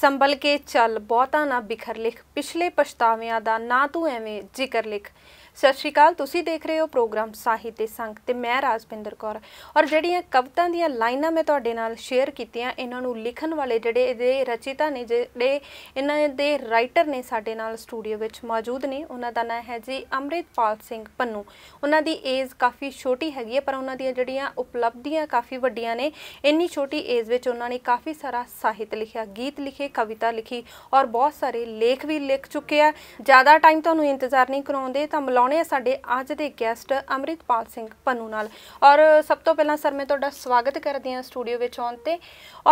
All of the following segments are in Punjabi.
ਸੰਭਲ ਕੇ ਚੱਲ ਬਹੁਤਾ ਨਾ ਬਿਖਰ ਲਿਖ ਪਿਛਲੇ ਪਛਤਾਵਿਆਂ ਦਾ ਨਾ ਤੂੰ ਐਵੇਂ ਜ਼ਿਕਰ ਲਿਖ ਸਤਿ ਸ਼੍ਰੀ ਅਕਾਲ ਤੁਸੀਂ ਦੇਖ ਰਹੇ ਹੋ ਪ੍ਰੋਗਰਾਮ ਸਾਹਿਤ ਦੇ ਸੰਗ ਤੇ ਮੈਂ ਰਾਜਪਿੰਦਰ ਕੌਰ ਔਰ ਜਿਹੜੀਆਂ ਕਵਤਾਂ ਦੀਆਂ ਲਾਈਨਾਂ ਮੈਂ ਤੁਹਾਡੇ ਨਾਲ ਸ਼ੇਅਰ ਕੀਤੀਆਂ ਇਹਨਾਂ ਨੂੰ ਲਿਖਣ ਵਾਲੇ ਜਿਹੜੇ ਇਹਦੇ ਰਚਿਤਾ ਨੇ ਜਿਹੜੇ ਇਹਨਾਂ ਦੇ ਰਾਈਟਰ ਨੇ ਸਾਡੇ ਨਾਲ ਸਟੂਡੀਓ ਵਿੱਚ ਮੌਜੂਦ ਨੇ ਉਹਨਾਂ ਦਾ ਨਾਮ ਹੈ ਜੀ ਅਮਰਿਤਪਾਲ ਸਿੰਘ ਪੰਨੂ ਉਹਨਾਂ ਦੀ ਏਜ ਕਾਫੀ ਛੋਟੀ ਹੈਗੀ ਹੈ ਪਰ ਉਹਨਾਂ ਦੀਆਂ ਜਿਹੜੀਆਂ ਉਪਲਬਧੀਆਂ ਕਾਫੀ ਵੱਡੀਆਂ ਨੇ ਇੰਨੀ ਛੋਟੀ ਏਜ ਵਿੱਚ ਉਹਨਾਂ ਨੇ ਕਾਫੀ ਸਾਰਾ ਸਾਹਿਤ ਲਿਖਿਆ ਗੀਤ ਲਿਖੇ ਕਵਿਤਾ ਲਿਖੀ ਔਰ ਬਹੁਤ ਸਾਰੇ ਲੇਖ ਵੀ ਲਿਖ ਚੁੱਕੇ ਆ ਜ਼ਿਆਦਾ ਟਾਈਮ ਤੁਹਾਨੂੰ ਇੰਤਜ਼ਾਰ ਨਹੀਂ ਕਰਾਉਂਦੇ ਤਾਂ ਲਾਉਣੇ ਆ ਸਾਡੇ ਅੱਜ ਦੇ ਗੈਸਟ ਅਮਰਿਤਪਾਲ ਸਿੰਘ ਪੰਨੂ ਨਾਲ ਔਰ ਸਭ ਤੋਂ ਪਹਿਲਾਂ ਸਰ ਮੈਂ ਤੁਹਾਡਾ ਸਵਾਗਤ ਕਰਦੀ ਹਾਂ ਸਟੂਡੀਓ ਵਿੱਚ ਆਉਣ ਤੇ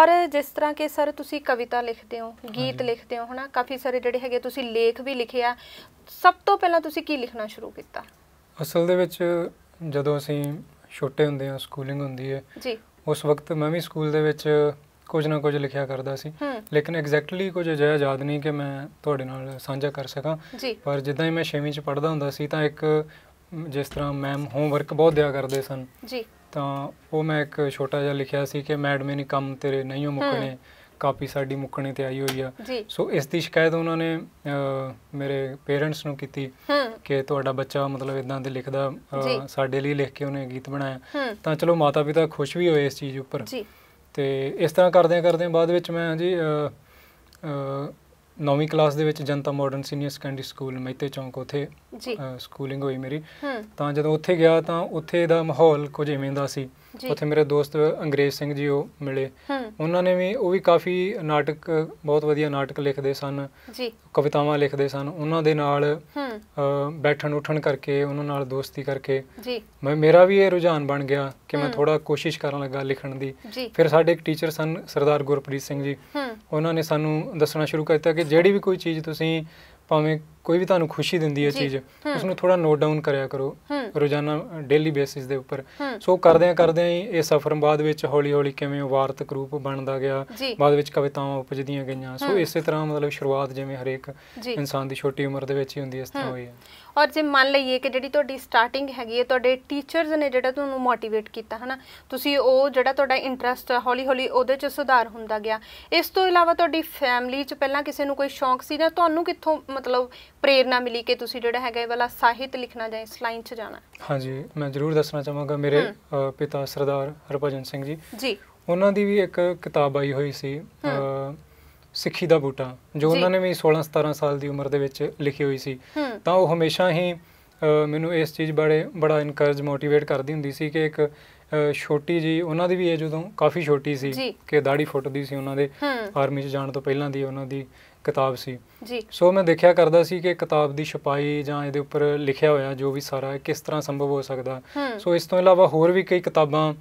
ਔਰ ਜਿਸ ਤਰ੍ਹਾਂ ਕਿ ਸਰ ਤੁਸੀਂ ਕਵਿਤਾ ਲਿਖਦੇ ਹੋ ਗੀਤ ਲਿਖਦੇ ਹੋ ਹਨਾ ਕਾਫੀ ਸਾਰੇ ਜਿਹੜੇ ਹੈਗੇ ਤੁਸੀਂ ਲੇਖ ਵੀ ਲਿਖਿਆ ਸਭ ਤੋਂ ਪਹਿਲਾਂ ਤੁਸੀਂ ਕੀ ਲਿਖਣਾ ਸ਼ੁਰੂ ਕੀਤਾ ਅਸਲ ਦੇ ਵਿੱਚ ਜਦੋਂ ਅਸੀਂ ਛੋਟੇ ਹੁੰਦੇ ਹਾਂ ਸਕੂਲਿੰਗ ਹੁੰਦੀ ਹੈ ਜੀ ਉਸ ਵਕਤ ਮੈਂ ਵੀ ਸਕੂਲ ਦੇ ਵਿੱਚ ਕੁਝ ਨਾ ਕੁਝ ਲਿਖਿਆ ਕਰਦਾ ਸੀ ਲੇਕਿਨ ਐਗਜ਼ੈਕਟਲੀ ਕੁਝ ਜਿਆਦਾ ਯਾਦ ਨਹੀਂ ਕਿ ਮੈਂ ਤੁਹਾਡੇ ਨਾਲ ਸਾਂਝਾ ਕਰ ਸਕਾਂ ਪਰ ਜਿੱਦਾਂ ਹੀ ਮੈਂ 6ਵੀਂ ਚ ਪੜਦਾ ਹੁੰਦਾ ਸੀ ਤਾਂ ਇੱਕ ਜਿਸ ਤਰ੍ਹਾਂ ਮੈਮ ਹੋਮਵਰਕ ਬਹੁਤ ਦਿਆ ਕਰਦੇ ਸਨ ਜੀ ਤਾਂ ਉਹ ਮੈਂ ਇੱਕ ਛੋਟਾ ਜਿਹਾ ਲਿਖਿਆ ਸੀ ਕਿ ਮੈਡਮ ਨੇ ਕੰਮ ਤੇਰੇ ਨਹੀਂ ਮੁੱਕਣੇ ਕਾਪੀ ਸਾਡੀ ਮੁੱਕਣੇ ਤੇ ਆਈ ਹੋਈ ਆ ਸੋ ਇਸ ਦੀ ਸ਼ਿਕਾਇਤ ਉਹਨਾਂ ਨੇ ਮੇਰੇ ਪੇਰੈਂਟਸ ਨੂੰ ਕੀਤੀ ਕਿ ਤੁਹਾਡਾ ਬੱਚਾ ਮਤਲਬ ਇਦਾਂ ਦੇ ਲਿਖਦਾ ਸਾਡੇ ਲਈ ਲਿਖ ਕੇ ਉਹਨੇ ਗੀਤ ਬਣਾਇਆ ਤਾਂ ਚਲੋ ਮਾਤਾ ਪਿਤਾ ਖੁਸ਼ ਵੀ ਹੋਏ ਇਸ ਚੀਜ਼ ਉੱਪਰ ਜੀ ਤੇ ਇਸ ਤਰ੍ਹਾਂ ਕਰਦਿਆਂ ਕਰਦਿਆਂ ਬਾਅਦ ਵਿੱਚ ਮੈਂ ਜੀ ਨੌਵੀਂ ਕਲਾਸ ਦੇ ਵਿੱਚ Janta modern senior secondary school ਮੈਤੇ ਚੌਂਕ ਉਥੇ ਜੀ ਸਕੂਲਿੰਗ ਹੋਈ ਮੇਰੀ ਤਾਂ ਜਦੋਂ ਉੱਥੇ ਗਿਆ ਤਾਂ ਉੱਥੇ ਦਾ ਮਾਹੌਲ ਕੁਝ ਇਵੇਂ ਦਾ ਸੀ ਉੱਥੇ ਮੇਰੇ ਦੋਸਤ ਅੰਗਰੇਜ਼ ਸਿੰਘ ਜੀ ਉਹ ਮਿਲੇ ਉਹਨਾਂ ਨੇ ਵੀ ਉਹ ਵੀ ਕਾਫੀ ਨਾਟਕ ਬਹੁਤ ਵਧੀਆ ਨਾਟਕ ਲਿਖਦੇ ਸਨ ਜੀ ਕਵਿਤਾਵਾਂ ਲਿਖਦੇ ਸਨ ਉਹਨਾਂ ਦੇ ਨਾਲ ਬੈਠਣ ਉੱਠਣ ਕਰਕੇ ਉਹਨਾਂ ਨਾਲ ਦੋਸਤੀ ਕਰਕੇ ਜੀ ਮੇਰਾ ਵੀ ਇਹ ਰੁਝਾਨ ਬਣ ਗਿਆ ਕਿ ਮੈਂ ਥੋੜਾ ਕੋਸ਼ਿਸ਼ ਕਰਨ ਲੱਗਾ ਲਿਖਣ ਦੀ ਫਿਰ ਸਾਡੇ ਇੱਕ ਟੀਚਰ ਸਨ ਸਰਦਾਰ ਗੁਰਪ੍ਰੀਤ ਸਿੰਘ ਜੀ ਉਹਨਾਂ ਨੇ ਸਾਨੂੰ ਦੱਸਣਾ ਸ਼ੁਰੂ ਕਰ ਦਿੱਤਾ ਕਿ ਜਿਹੜੀ ਵੀ ਕੋਈ ਚੀਜ਼ ਤੁਸੀਂ ਭਾਵੇਂ ਕੋਈ ਵੀ ਤੁਹਾਨੂੰ ਖੁਸ਼ੀ ਦਿੰਦੀ ਹੈ ਚੀਜ਼ ਉਸ ਨੂੰ ਥੋੜਾ ਨੋਟ ਡਾਊਨ ਕਰਿਆ ਕਰੋ ਰੋਜ਼ਾਨਾ ਡੇਲੀ ਬੇਸਿਸ ਦੇ ਉੱਪਰ ਸੋ ਕਰਦਿਆਂ ਕਰਦਿਆਂ ਆ ਇਹ ਸਫ਼ਰ ਬਾਅਦ ਵਿੱਚ ਹੌਲੀ ਹੌਲੀ ਕਿਵੇਂ ਵਾਰਤਕ ਰੂਪ ਬਣਦਾ ਗਿਆ ਬਾਅਦ ਵਿੱਚ ਕਵਿਤਾਵਾਂ ਉਪਜਦੀਆਂ ਗਈਆਂ ਸੋ ਇਸੇ ਤਰ੍ਹਾਂ ਮਤਲਬ ਸ਼ੁਰੂਆਤ ਜਿਵੇਂ ਹਰੇਕ ਇਨਸਾਨ ਦੀ ਛੋਟੀ ਉਮਰ ਦੇ ਵਿੱਚ ਹੀ ਹੁੰਦੀ ਹੈ ਇਸ ਤਰ੍ਹਾਂ ਹੋਈ ਹੈ ਔਰ ਜੇ ਮੰਨ ਲਈਏ ਕਿ ਜਿਹੜੀ ਤੁਹਾਡੀ ਸਟਾਰਟਿੰਗ ਹੈਗੀ ਹੈ ਤੁਹਾਡੇ ਟੀਚਰਸ ਨੇ ਜਿਹੜਾ ਤੁਹਾਨੂੰ ਮੋਟੀਵੇਟ ਕੀਤਾ ਹਨਾ ਤੁਸੀਂ ਉਹ ਜਿਹੜਾ ਤੁਹਾਡਾ ਇੰਟਰਸਟ ਹੌਲੀ ਹੌਲੀ ਉਹਦੇ 'ਚ ਸੁਧਾਰ ਹੁੰਦਾ ਗਿਆ ਇਸ ਤੋਂ ਇਲਾਵਾ ਤੁਹਾਡੀ ਫੈਮਿਲੀ 'ਚ ਪਹਿਲਾਂ ਕਿਸੇ ਨੂੰ ਕੋਈ ਸ਼ੌਂਕ ਸੀ ਜਾਂ ਤੁਹਾਨੂੰ ਕਿੱਥੋਂ ਮਤਲਬ ਪ੍ਰੇਰਣਾ ਮਿਲੀ ਕਿ ਤੁਸੀਂ ਜਿਹੜਾ ਹੈਗਾ ਇਹ ਵਾਲਾ ਸਾਹਿਤ ਲਿਖਣਾ ਜਾਂ ਇਸ ਲਾਈਨ 'ਚ ਜਾਣਾ ਹਾਂਜੀ ਮੈਂ ਜ਼ਰੂਰ ਦੱਸਣਾ ਚਾਹਾਂਗਾ ਮੇਰੇ ਪਿਤਾ ਸਰਦਾਰ ਹਰਭਜਨ ਸਿੰਘ ਜੀ ਜੀ ਉਹਨਾਂ ਦੀ ਵੀ ਇੱਕ ਕਿਤਾਬ ਆਈ ਹੋਈ ਸੀ ਸਿੱਖੀ ਦਾ ਬੂਟਾ ਜੋ ਉਹਨਾਂ ਨੇ ਵੀ 16 17 ਸਾਲ ਦੀ ਉਮਰ ਦੇ ਵਿੱਚ ਲਿਖੀ ਹੋਈ ਸੀ ਤਾਂ ਉਹ ਹਮੇਸ਼ਾ ਹੀ ਮੈਨੂੰ ਇਸ ਚੀਜ਼ ਬਾਰੇ ਬੜਾ ਇਨਕਰੇਜ ਮੋਟੀਵੇਟ ਕਰਦੀ ਹੁੰਦੀ ਸੀ ਕਿ ਇੱਕ ਛੋਟੀ ਜੀ ਉਹਨਾਂ ਦੀ ਵੀ ਇਹ ਜਦੋਂ ਕਾਫੀ ਛੋਟੀ ਸੀ ਕਿ ਦਾੜੀ ਫੁੱਟਦੀ ਸੀ ਉਹਨਾਂ ਦੇ ਆਰਮੀ 'ਚ ਜਾਣ ਤੋਂ ਪਹਿਲਾਂ ਦੀ ਉਹਨਾਂ ਦੀ ਕਿਤਾਬ ਸੀ ਜੀ ਸੋ ਮੈਂ ਦੇਖਿਆ ਕਰਦਾ ਸੀ ਕਿ ਕਿਤਾਬ ਦੀ ਛਪਾਈ ਜਾਂ ਇਹਦੇ ਉੱਪਰ ਲਿਖਿਆ ਹੋਇਆ ਜੋ ਵੀ ਸਾਰਾ ਕਿਸ ਤਰ੍ਹਾਂ ਸੰਭਵ ਹੋ ਸਕਦਾ ਸੋ ਇਸ ਤੋਂ ਇਲਾਵਾ ਹੋਰ ਵੀ ਕਈ ਕਿਤਾਬਾਂ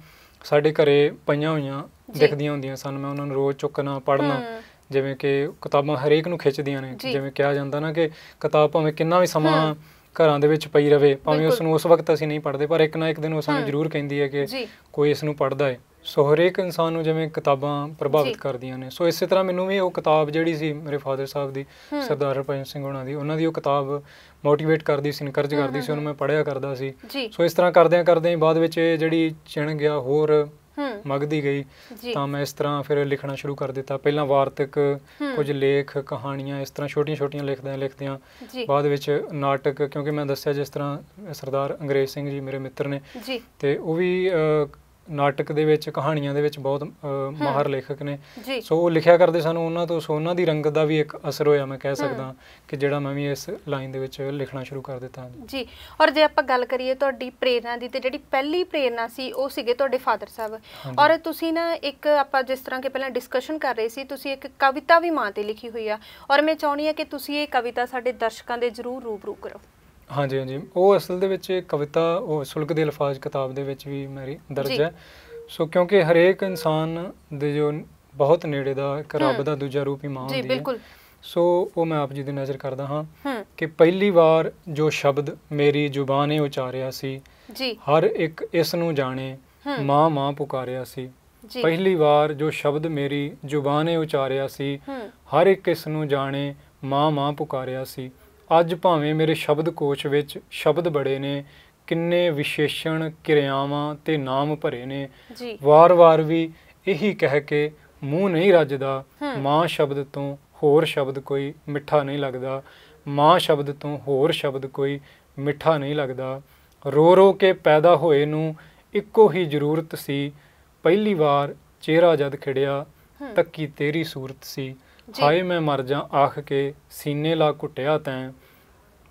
ਸਾਡੇ ਘਰੇ ਪਈਆਂ ਹੋਈਆਂ ਦਿਖਦੀਆਂ ਹੁੰਦੀਆਂ ਸਨ ਮੈਂ ਉਹਨਾਂ ਨੂੰ ਰੋਜ਼ ਚੁੱਕਣਾ ਪੜ੍ਹਨਾ ਜਿਵੇਂ ਕਿ ਕਿਤਾਬਾਂ ਹਰੇਕ ਨੂੰ ਖਿੱਚਦੀਆਂ ਨੇ ਜਿਵੇਂ ਕਿਹਾ ਜਾਂਦਾ ਨਾ ਕਿ ਕਿਤਾਬ ਭਾਵੇਂ ਕਿੰਨਾ ਵੀ ਸਮਾਂ ਘਰਾਂ ਦੇ ਵਿੱਚ ਪਈ ਰਵੇ ਭਾਵੇਂ ਉਸ ਨੂੰ ਉਸ ਵਕਤ ਅਸੀਂ ਨਹੀਂ ਪੜ੍ਹਦੇ ਪਰ ਇੱਕ ਨਾ ਇੱਕ ਦਿਨ ਉਹ ਸਾਨੂੰ ਜ਼ਰੂਰ ਕਹਿੰਦੀ ਹੈ ਕਿ ਕੋਈ ਇਸ ਨੂੰ ਪੜ੍ਹਦਾ ਹੈ ਸੋ ਹਰੇਕ ਇਨਸਾਨ ਨੂੰ ਜਿਵੇਂ ਕਿਤਾਬਾਂ ਪ੍ਰਭਾਵਿਤ ਕਰਦੀਆਂ ਨੇ ਸੋ ਇਸੇ ਤਰ੍ਹਾਂ ਮੈਨੂੰ ਵੀ ਉਹ ਕਿਤਾਬ ਜਿਹੜੀ ਸੀ ਮੇਰੇ ਫਾਦਰ ਸਾਹਿਬ ਦੀ ਸਰਦਾਰ ਰਪਿੰਦਰ ਸਿੰਘ ਉਹਨਾਂ ਦੀ ਉਹਨਾਂ ਦੀ ਉਹ ਕਿਤਾਬ ਮੋਟੀਵੇਟ ਕਰਦੀ ਸੀ ਇਨਕਰਜ ਕਰਦੀ ਸੀ ਉਹਨੂੰ ਮੈਂ ਪੜ੍ਹਿਆ ਕਰਦਾ ਸੀ ਸੋ ਇਸ ਤਰ੍ਹਾਂ ਕਰਦਿਆਂ ਕਰਦਿਆਂ ਬਾਅਦ ਵਿੱਚ ਇਹ ਜਿਹੜੀ ਚਿਣ ਗਿਆ ਹੋਰ ਮਗਦੀ ਗਈ ਤਾਂ ਮੈਂ ਇਸ ਤਰ੍ਹਾਂ ਫਿਰ ਲਿਖਣਾ ਸ਼ੁਰੂ ਕਰ ਦਿੱਤਾ ਪਹਿਲਾਂ ਵਾਰਤਕ ਕੁਝ ਲੇਖ ਕਹਾਣੀਆਂ ਇਸ ਤਰ੍ਹਾਂ ਛੋਟੀਆਂ-ਛੋਟੀਆਂ ਲਿਖਦੇ ਲਿਖਦਿਆਂ ਬਾਅਦ ਵਿੱਚ ਨਾਟਕ ਕਿਉਂਕਿ ਮੈਂ ਦੱਸਿਆ ਜਿਸ ਤਰ੍ਹਾਂ ਸਰਦਾਰ ਅੰਗਰੇਜ਼ ਸਿੰਘ ਜੀ ਮੇਰੇ ਮਿੱਤਰ ਨੇ ਤੇ ਉਹ ਵੀ ਨਾਟਕ ਦੇ ਵਿੱਚ ਕਹਾਣੀਆਂ ਦੇ ਵਿੱਚ ਬਹੁਤ ਮਾਹਰ ਲੇਖਕ ਨੇ ਸੋ ਉਹ ਲਿਖਿਆ ਕਰਦੇ ਸਾਨੂੰ ਉਹਨਾਂ ਤੋਂ ਸੋ ਉਹਨਾਂ ਦੀ ਰੰਗਤ ਦਾ ਵੀ ਇੱਕ ਅਸਰ ਹੋਇਆ ਮੈਂ ਕਹਿ ਸਕਦਾ ਕਿ ਜਿਹੜਾ ਮੈਂ ਵੀ ਇਸ ਲਾਈਨ ਦੇ ਵਿੱਚ ਲਿਖਣਾ ਸ਼ੁਰੂ ਕਰ ਦਿੱਤਾ ਜੀ ਔਰ ਜੇ ਆਪਾਂ ਗੱਲ ਕਰੀਏ ਤੁਹਾਡੀ ਪ੍ਰੇਰਣਾ ਦੀ ਤੇ ਜਿਹੜੀ ਪਹਿਲੀ ਪ੍ਰੇਰਣਾ ਸੀ ਉਹ ਸੀਗੇ ਤੁਹਾਡੇ ਫਾਦਰ ਸਾਹਿਬ ਔਰ ਤੁਸੀਂ ਨਾ ਇੱਕ ਆਪਾਂ ਜਿਸ ਤਰ੍ਹਾਂ ਕਿ ਪਹਿਲਾਂ ਡਿਸਕਸ਼ਨ ਕਰ ਰਹੇ ਸੀ ਤੁਸੀਂ ਇੱਕ ਕਵਿਤਾ ਵੀ ਮਾਂ ਤੇ ਲਿਖੀ ਹੋਈ ਆ ਔਰ ਮੈਂ ਚਾਹੁੰਦੀ ਆ ਕਿ ਤੁਸੀਂ ਇਹ ਕਵਿਤਾ ਸਾਡੇ ਦਰਸ਼ਕਾਂ ਦੇ ਜ਼ਰੂਰ ਰੂਬਰੂ ਕਰੋ ਹਾਂਜੀ ਹਾਂਜੀ ਉਹ ਅਸਲ ਦੇ ਵਿੱਚ ਕਵਿਤਾ ਉਹ ਸੁਲਕ ਦੇ ਅਲਫਾਜ਼ ਕਿਤਾਬ ਦੇ ਵਿੱਚ ਵੀ ਮੇਰੀ ਦਰਜ ਹੈ ਸੋ ਕਿਉਂਕਿ ਹਰੇਕ ਇਨਸਾਨ ਦੇ ਜੋ ਬਹੁਤ ਨੇੜੇ ਦਾ ਇੱਕ ਰੱਬ ਦਾ ਦੂਜਾ ਰੂਪ ਹੀ ਮਾਂ ਹੁੰਦੀ ਹੈ ਜੀ ਬਿਲਕੁਲ ਸੋ ਉਹ ਮੈਂ ਆਪ ਜੀ ਦੀ ਨਜ਼ਰ ਕਰਦਾ ਹਾਂ ਕਿ ਪਹਿਲੀ ਵਾਰ ਜੋ ਸ਼ਬਦ ਮੇਰੀ ਜ਼ੁਬਾਨ ਜ਼ੁਬਾਨੇ ਉਚਾਰਿਆ ਸੀ ਜੀ ਹਰ ਇੱਕ ਇਸ ਨੂੰ ਜਾਣੇ ਮਾਂ ਮਾਂ ਪੁਕਾਰਿਆ ਸੀ ਪਹਿਲੀ ਵਾਰ ਜੋ ਸ਼ਬਦ ਮੇਰੀ ਜ਼ੁਬਾਨ ਜ਼ੁਬਾਨੇ ਉਚਾਰਿਆ ਸੀ ਹਰ ਇੱਕ ਇਸ ਨੂੰ ਜਾਣੇ ਮਾਂ ਮਾਂ ਪੁਕਾਰਿਆ ਸੀ ਅੱਜ ਭਾਵੇਂ ਮੇਰੇ ਸ਼ਬਦ ਕੋਸ਼ ਵਿੱਚ ਸ਼ਬਦ ਬੜੇ ਨੇ ਕਿੰਨੇ ਵਿਸ਼ੇਸ਼ਣ ਕਿਰਿਆਵਾਂ ਤੇ ਨਾਮ ਭਰੇ ਨੇ ਵਾਰ-ਵਾਰ ਵੀ ਇਹੀ ਕਹਿ ਕੇ ਮੂੰਹ ਨਹੀਂ ਰੱਜਦਾ ਮਾਂ ਸ਼ਬਦ ਤੋਂ ਹੋਰ ਸ਼ਬਦ ਕੋਈ ਮਿੱਠਾ ਨਹੀਂ ਲੱਗਦਾ ਮਾਂ ਸ਼ਬਦ ਤੋਂ ਹੋਰ ਸ਼ਬਦ ਕੋਈ ਮਿੱਠਾ ਨਹੀਂ ਲੱਗਦਾ ਰੋ ਰੋ ਕੇ ਪੈਦਾ ਹੋਏ ਨੂੰ ਇੱਕੋ ਹੀ ਜ਼ਰੂਰਤ ਸੀ ਪਹਿਲੀ ਵਾਰ ਚਿਹਰਾ ਜਦ ਖੜਿਆ ਤੱਕੀ ਤੇਰੀ ਸੂਰਤ ਸੀ ਹਾਏ ਮੈਂ ਮਰ ਜਾ ਆਖ ਕੇ ਸੀਨੇ ਲਾ ਘੁੱਟਿਆ ਤੈਂ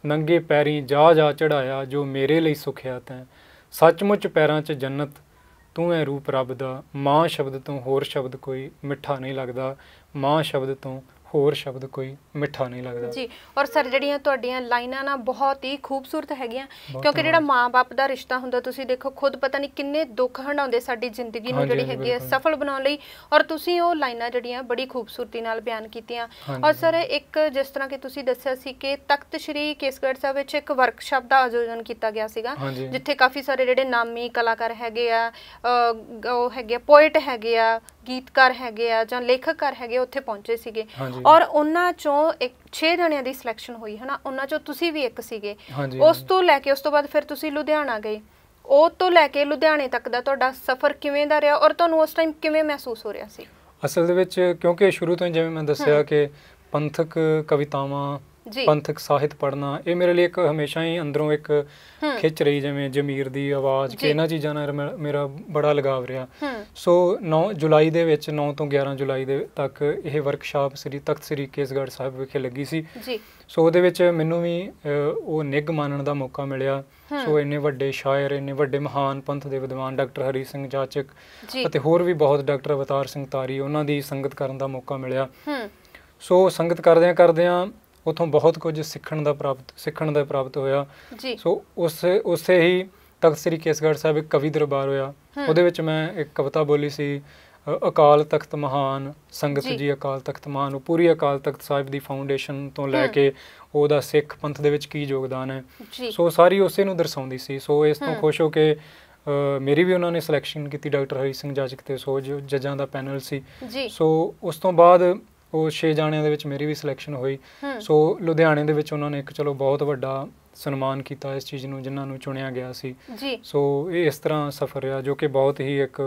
ਨੰਗੇ ਪੈਰੀ ਜਾ ਜਾ ਚੜਾਇਆ ਜੋ ਮੇਰੇ ਲਈ ਸੁਖਿਆ ਤੈਂ ਸੱਚਮੁੱਚ ਪੈਰਾਂ 'ਚ ਜੰਨਤ ਤੂੰ ਐ ਰੂਪ ਰੱਬ ਦਾ ਮਾਂ ਸ਼ਬਦ ਤੋਂ ਹੋਰ ਸ਼ਬਦ ਕੋਈ ਮਿੱਠਾ ਨਹੀਂ ਲੱਗਦਾ ਮਾਂ ਸ਼ਬਦ ਤੋਂ ਹੋਰ ਸ਼ਬਦ ਕੋਈ ਮਿੱਠਾ ਨਹੀਂ ਲੱਗਦਾ ਜੀ ਔਰ ਸਰ ਜਿਹੜੀਆਂ ਤੁਹਾਡੀਆਂ ਲਾਈਨਾਂ ਨਾ ਬਹੁਤ ਹੀ ਖੂਬਸੂਰਤ ਹੈਗੀਆਂ ਕਿਉਂਕਿ ਜਿਹੜਾ ਮਾਂ-ਬਾਪ ਦਾ ਰਿਸ਼ਤਾ ਹੁੰਦਾ ਤੁਸੀਂ ਦੇਖੋ ਖੁਦ ਪਤਾ ਨਹੀਂ ਕਿੰਨੇ ਦੁੱਖ ਹਣਾਉਂਦੇ ਸਾਡੀ ਜ਼ਿੰਦਗੀ ਨੂੰ ਜਿਹੜੀ ਹੈਗੀ ਹੈ ਸਫਲ ਬਣਾਉਣ ਲਈ ਔਰ ਤੁਸੀਂ ਉਹ ਲਾਈਨਾਂ ਜਿਹੜੀਆਂ ਬੜੀ ਖੂਬਸੂਰਤੀ ਨਾਲ ਬਿਆਨ ਕੀਤੀਆਂ ਔਰ ਸਰ ਇੱਕ ਜਿਸ ਤਰ੍ਹਾਂ ਕਿ ਤੁਸੀਂ ਦੱਸਿਆ ਸੀ ਕਿ ਤਖਤ ਸ੍ਰੀ ਕੇਸਗੜ੍ਹ ਸਾਹਿਬ ਵਿੱਚ ਇੱਕ ਵਰਕਸ਼ਾਪ ਦਾ ਆਯੋਜਨ ਕੀਤਾ ਗਿਆ ਸੀਗਾ ਜਿੱਥੇ ਕਾਫੀ ਸਾਰੇ ਜਿਹੜੇ ਨਾਮੀ ਕਲਾਕਾਰ ਹੈਗੇ ਆ ਉਹ ਹੈਗੇ ਪੋਇਟ ਹੈਗੇ ਆ ਗੀਤਕਾਰ ਹੈਗੇ ਆ ਜਾਂ ਲੇਖਕਕਾਰ ਹੈਗੇ ਉੱਥੇ ਪਹੁੰਚੇ ਸੀਗੇ ਔਰ ਉਹਨਾਂ ਚੋਂ ਇੱਕ 6 ਜਣਿਆਂ ਦੀ ਸਿਲੈਕਸ਼ਨ ਹੋਈ ਹਨਾ ਉਹਨਾਂ ਚੋਂ ਤੁਸੀਂ ਵੀ ਇੱਕ ਸੀਗੇ ਉਸ ਤੋਂ ਲੈ ਕੇ ਉਸ ਤੋਂ ਬਾਅਦ ਫਿਰ ਤੁਸੀਂ ਲੁਧਿਆਣਾ ਗਏ ਉਹ ਤੋਂ ਲੈ ਕੇ ਲੁਧਿਆਣੇ ਤੱਕ ਦਾ ਤੁਹਾਡਾ ਸਫ਼ਰ ਕਿਵੇਂ ਦਾ ਰਿਹਾ ਔਰ ਤੁਹਾਨੂੰ ਉਸ ਟਾਈਮ ਕਿਵੇਂ ਮਹਿਸੂਸ ਹੋ ਰਿਹਾ ਸੀ ਅਸਲ ਦੇ ਵਿੱਚ ਕਿਉਂਕਿ ਸ਼ੁਰੂ ਤੋਂ ਜਿਵੇਂ ਮੈਂ ਦੱਸਿਆ ਕਿ ਪੰਥਕ ਕਵਿਤਾਵਾਂ ਪੰਥਕ ਸਾਹਿਤ ਪੜਨਾ ਇਹ ਮੇਰੇ ਲਈ ਇੱਕ ਹਮੇਸ਼ਾ ਹੀ ਅੰਦਰੋਂ ਇੱਕ ਖਿੱਚ ਰਹੀ ਜਿਵੇਂ ਜਮੀਰ ਦੀ ਆਵਾਜ਼ ਕਿ ਇਹਨਾਂ ਚੀਜ਼ਾਂ ਨਾਲ ਮੇਰਾ ਬੜਾ ਲਗਾਵ ਰਿਹਾ ਸੋ 9 ਜੁਲਾਈ ਦੇ ਵਿੱਚ 9 ਤੋਂ 11 ਜੁਲਾਈ ਦੇ ਤੱਕ ਇਹ ਵਰਕਸ਼ਾਪ ਸ੍ਰੀ ਤਖਤ ਸ੍ਰੀ ਕੇਸਗੜ੍ਹ ਸਾਹਿਬ ਵਿਖੇ ਲੱਗੀ ਸੀ ਜੀ ਸੋ ਉਹਦੇ ਵਿੱਚ ਮੈਨੂੰ ਵੀ ਉਹ ਨਿੱਘ ਮਾਨਣ ਦਾ ਮੌਕਾ ਮਿਲਿਆ ਸੋ ਇੰਨੇ ਵੱਡੇ ਸ਼ਾਇਰ ਇੰਨੇ ਵੱਡੇ ਮਹਾਨ ਪੰਥ ਦੇ ਵਿਦਵਾਨ ਡਾਕਟਰ ਹਰੀ ਸਿੰਘ ਜਾਚਕ ਅਤੇ ਹੋਰ ਵੀ ਬਹੁਤ ਡਾਕਟਰ ਅਵਤਾਰ ਸਿੰਘ ਤਾਰੀ ਉਹਨਾਂ ਦੀ ਸੰਗਤ ਕਰਨ ਦਾ ਮੌਕਾ ਮਿਲਿਆ ਸੋ ਸੰਗਤ ਕਰਦਿਆਂ ਕਰਦਿਆਂ ਉਥੋਂ ਬਹੁਤ ਕੁਝ ਸਿੱਖਣ ਦਾ ਪ੍ਰਾਪਤ ਸਿੱਖਣ ਦਾ ਪ੍ਰਾਪਤ ਹੋਇਆ ਸੋ ਉਸ ਉਸੇ ਹੀ ਤਖਤ ਸ੍ਰੀ ਕੇਸਗੜ੍ਹ ਸਾਹਿਬ ਇੱਕ ਕਵੀ ਦਰਬਾਰ ਹੋਇਆ ਉਹਦੇ ਵਿੱਚ ਮੈਂ ਇੱਕ ਕਵਿਤਾ ਬੋਲੀ ਸੀ ਅਕਾਲ ਤਖਤ ਮਹਾਨ ਸੰਗਤ ਜੀ ਅਕਾਲ ਤਖਤ ਮਹਾਨ ਉਹ ਪੂਰੀ ਅਕਾਲ ਤਖਤ ਸਾਹਿਬ ਦੀ ਫਾਊਂਡੇਸ਼ਨ ਤੋਂ ਲੈ ਕੇ ਉਹਦਾ ਸਿੱਖ ਪੰਥ ਦੇ ਵਿੱਚ ਕੀ ਯੋਗਦਾਨ ਹੈ ਸੋ ਸਾਰੀ ਉਸੇ ਨੂੰ ਦਰਸਾਉਂਦੀ ਸੀ ਸੋ ਇਸ ਤੋਂ ਖੁਸ਼ ਹੋ ਕੇ ਮੇਰੀ ਵੀ ਉਹਨਾਂ ਨੇ ਸਿਲੈਕਸ਼ਨ ਕੀਤੀ ਡਾਕਟਰ ਹਰੀ ਸਿੰਘ ਜਾਜਕ ਤੇ ਸੋ ਜੱਜਾਂ ਦਾ ਪੈਨਲ ਸੀ ਸੋ ਉਸ ਤੋਂ ਬਾਅਦ ਉਹ 6 ਜਾਣਿਆਂ ਦੇ ਵਿੱਚ ਮੇਰੀ ਵੀ ਸਿਲੈਕਸ਼ਨ ਹੋਈ ਸੋ ਲੁਧਿਆਣੇ ਦੇ ਵਿੱਚ ਉਹਨਾਂ ਨੇ ਇੱਕ ਚਲੋ ਬਹੁਤ ਵੱਡਾ ਸਨਮਾਨ ਕੀਤਾ ਇਸ ਚੀਜ਼ ਨੂੰ ਜਿਨ੍ਹਾਂ ਨੂੰ ਚੁਣਿਆ ਗਿਆ ਸੀ ਸੋ ਇਹ ਇਸ ਤਰ੍ਹਾਂ ਸਫਰ ਰਿਹਾ ਜੋ ਕਿ ਬਹੁਤ ਹੀ ਇੱਕ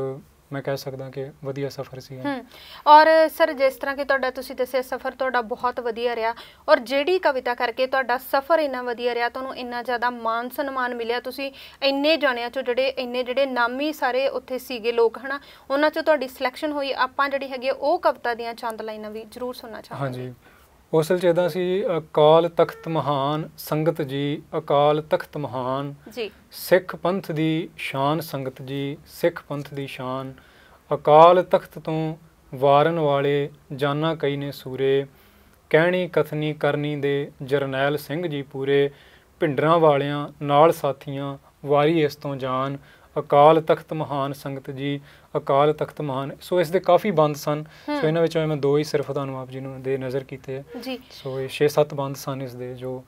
ਮੈਂ ਕਹਿ ਸਕਦਾ ਕਿ ਵਧੀਆ ਸਫ਼ਰ ਸੀ ਹਾਂ ਔਰ ਸਰ ਜਿਸ ਤਰ੍ਹਾਂ ਕਿ ਤੁਹਾਡਾ ਤੁਸੀਂ ਦੱਸਿਆ ਸਫ਼ਰ ਤੁਹਾਡਾ ਬਹੁਤ ਵਧੀਆ ਰਿਹਾ ਔਰ ਜਿਹੜੀ ਕਵਿਤਾ ਕਰਕੇ ਤੁਹਾਡਾ ਸਫ਼ਰ ਇੰਨਾ ਵਧੀਆ ਰਿਹਾ ਤੁਹਾਨੂੰ ਇੰਨਾ ਜ਼ਿਆਦਾ ਮਾਨ ਸਨਮਾਨ ਮਿਲਿਆ ਤੁਸੀਂ ਇੰਨੇ ਜਾਣਿਆਂ ਚੋਂ ਜਿਹੜੇ ਇੰਨੇ ਜਿਹੜੇ ਨਾਮੀ ਸਾਰੇ ਉੱਥੇ ਸੀਗੇ ਲੋਕ ਹਨਾ ਉਹਨਾਂ ਚੋਂ ਤੁਹਾਡੀ ਸਿਲੈਕਸ਼ਨ ਹੋਈ ਆਪਾਂ ਜਿਹੜੀ ਹੈਗੀ ਉਹ ਕਵਿਤਾ ਦੀਆਂ ਚੰਦ ਲਾਈਨਾਂ ਵੀ ਜ਼ਰੂਰ ਸੁਣਨਾ ਚਾਹਾਂਗੇ ਹਾਂਜੀ ਉਸਲ ਚ ਇਦਾਂ ਸੀ ਅਕਾਲ ਤਖਤ ਮਹਾਨ ਸੰਗਤ ਜੀ ਅਕਾਲ ਤਖਤ ਮਹਾਨ ਜੀ ਸਿੱਖ ਪੰਥ ਦੀ ਸ਼ਾਨ ਸੰਗਤ ਜੀ ਸਿੱਖ ਪੰਥ ਦੀ ਸ਼ਾਨ ਅਕਾਲ ਤਖਤ ਤੋਂ ਵਾਰਨ ਵਾਲੇ ਜਾਨਾ ਕਈ ਨੇ ਸੂਰੇ ਕਹਿਣੀ ਕਥਨੀ ਕਰਨੀ ਦੇ ਜਰਨੈਲ ਸਿੰਘ ਜੀ ਪੂਰੇ ਭਿੰਡਰਾਂ ਵਾਲਿਆਂ ਨਾਲ ਸਾਥੀਆਂ ਵਾਰੀ ਇਸ ਤੋਂ ਜਾਨ ਅਕਾਲ ਤਖਤ ਮਹਾਨ ਸੰਗਤ ਜੀ ਅਕਾਲ ਤਖਤ ਮਹਾਨ ਸੋ ਇਸ ਦੇ ਕਾਫੀ ਬੰਦ ਸਨ ਸੋ ਇਹਨਾਂ ਵਿੱਚੋਂ ਮੈਂ ਦੋ ਹੀ ਸਿਰਫ ਤੁਹਾਨੂੰ ਆਪ ਜੀ ਨੂੰ ਦੇ ਨਜ਼ਰ ਕੀਤੇ ਜੀ ਸੋ ਇਹ 6-7 ਬੰਦ ਸਨ ਇਸ ਦੇ ਜੋ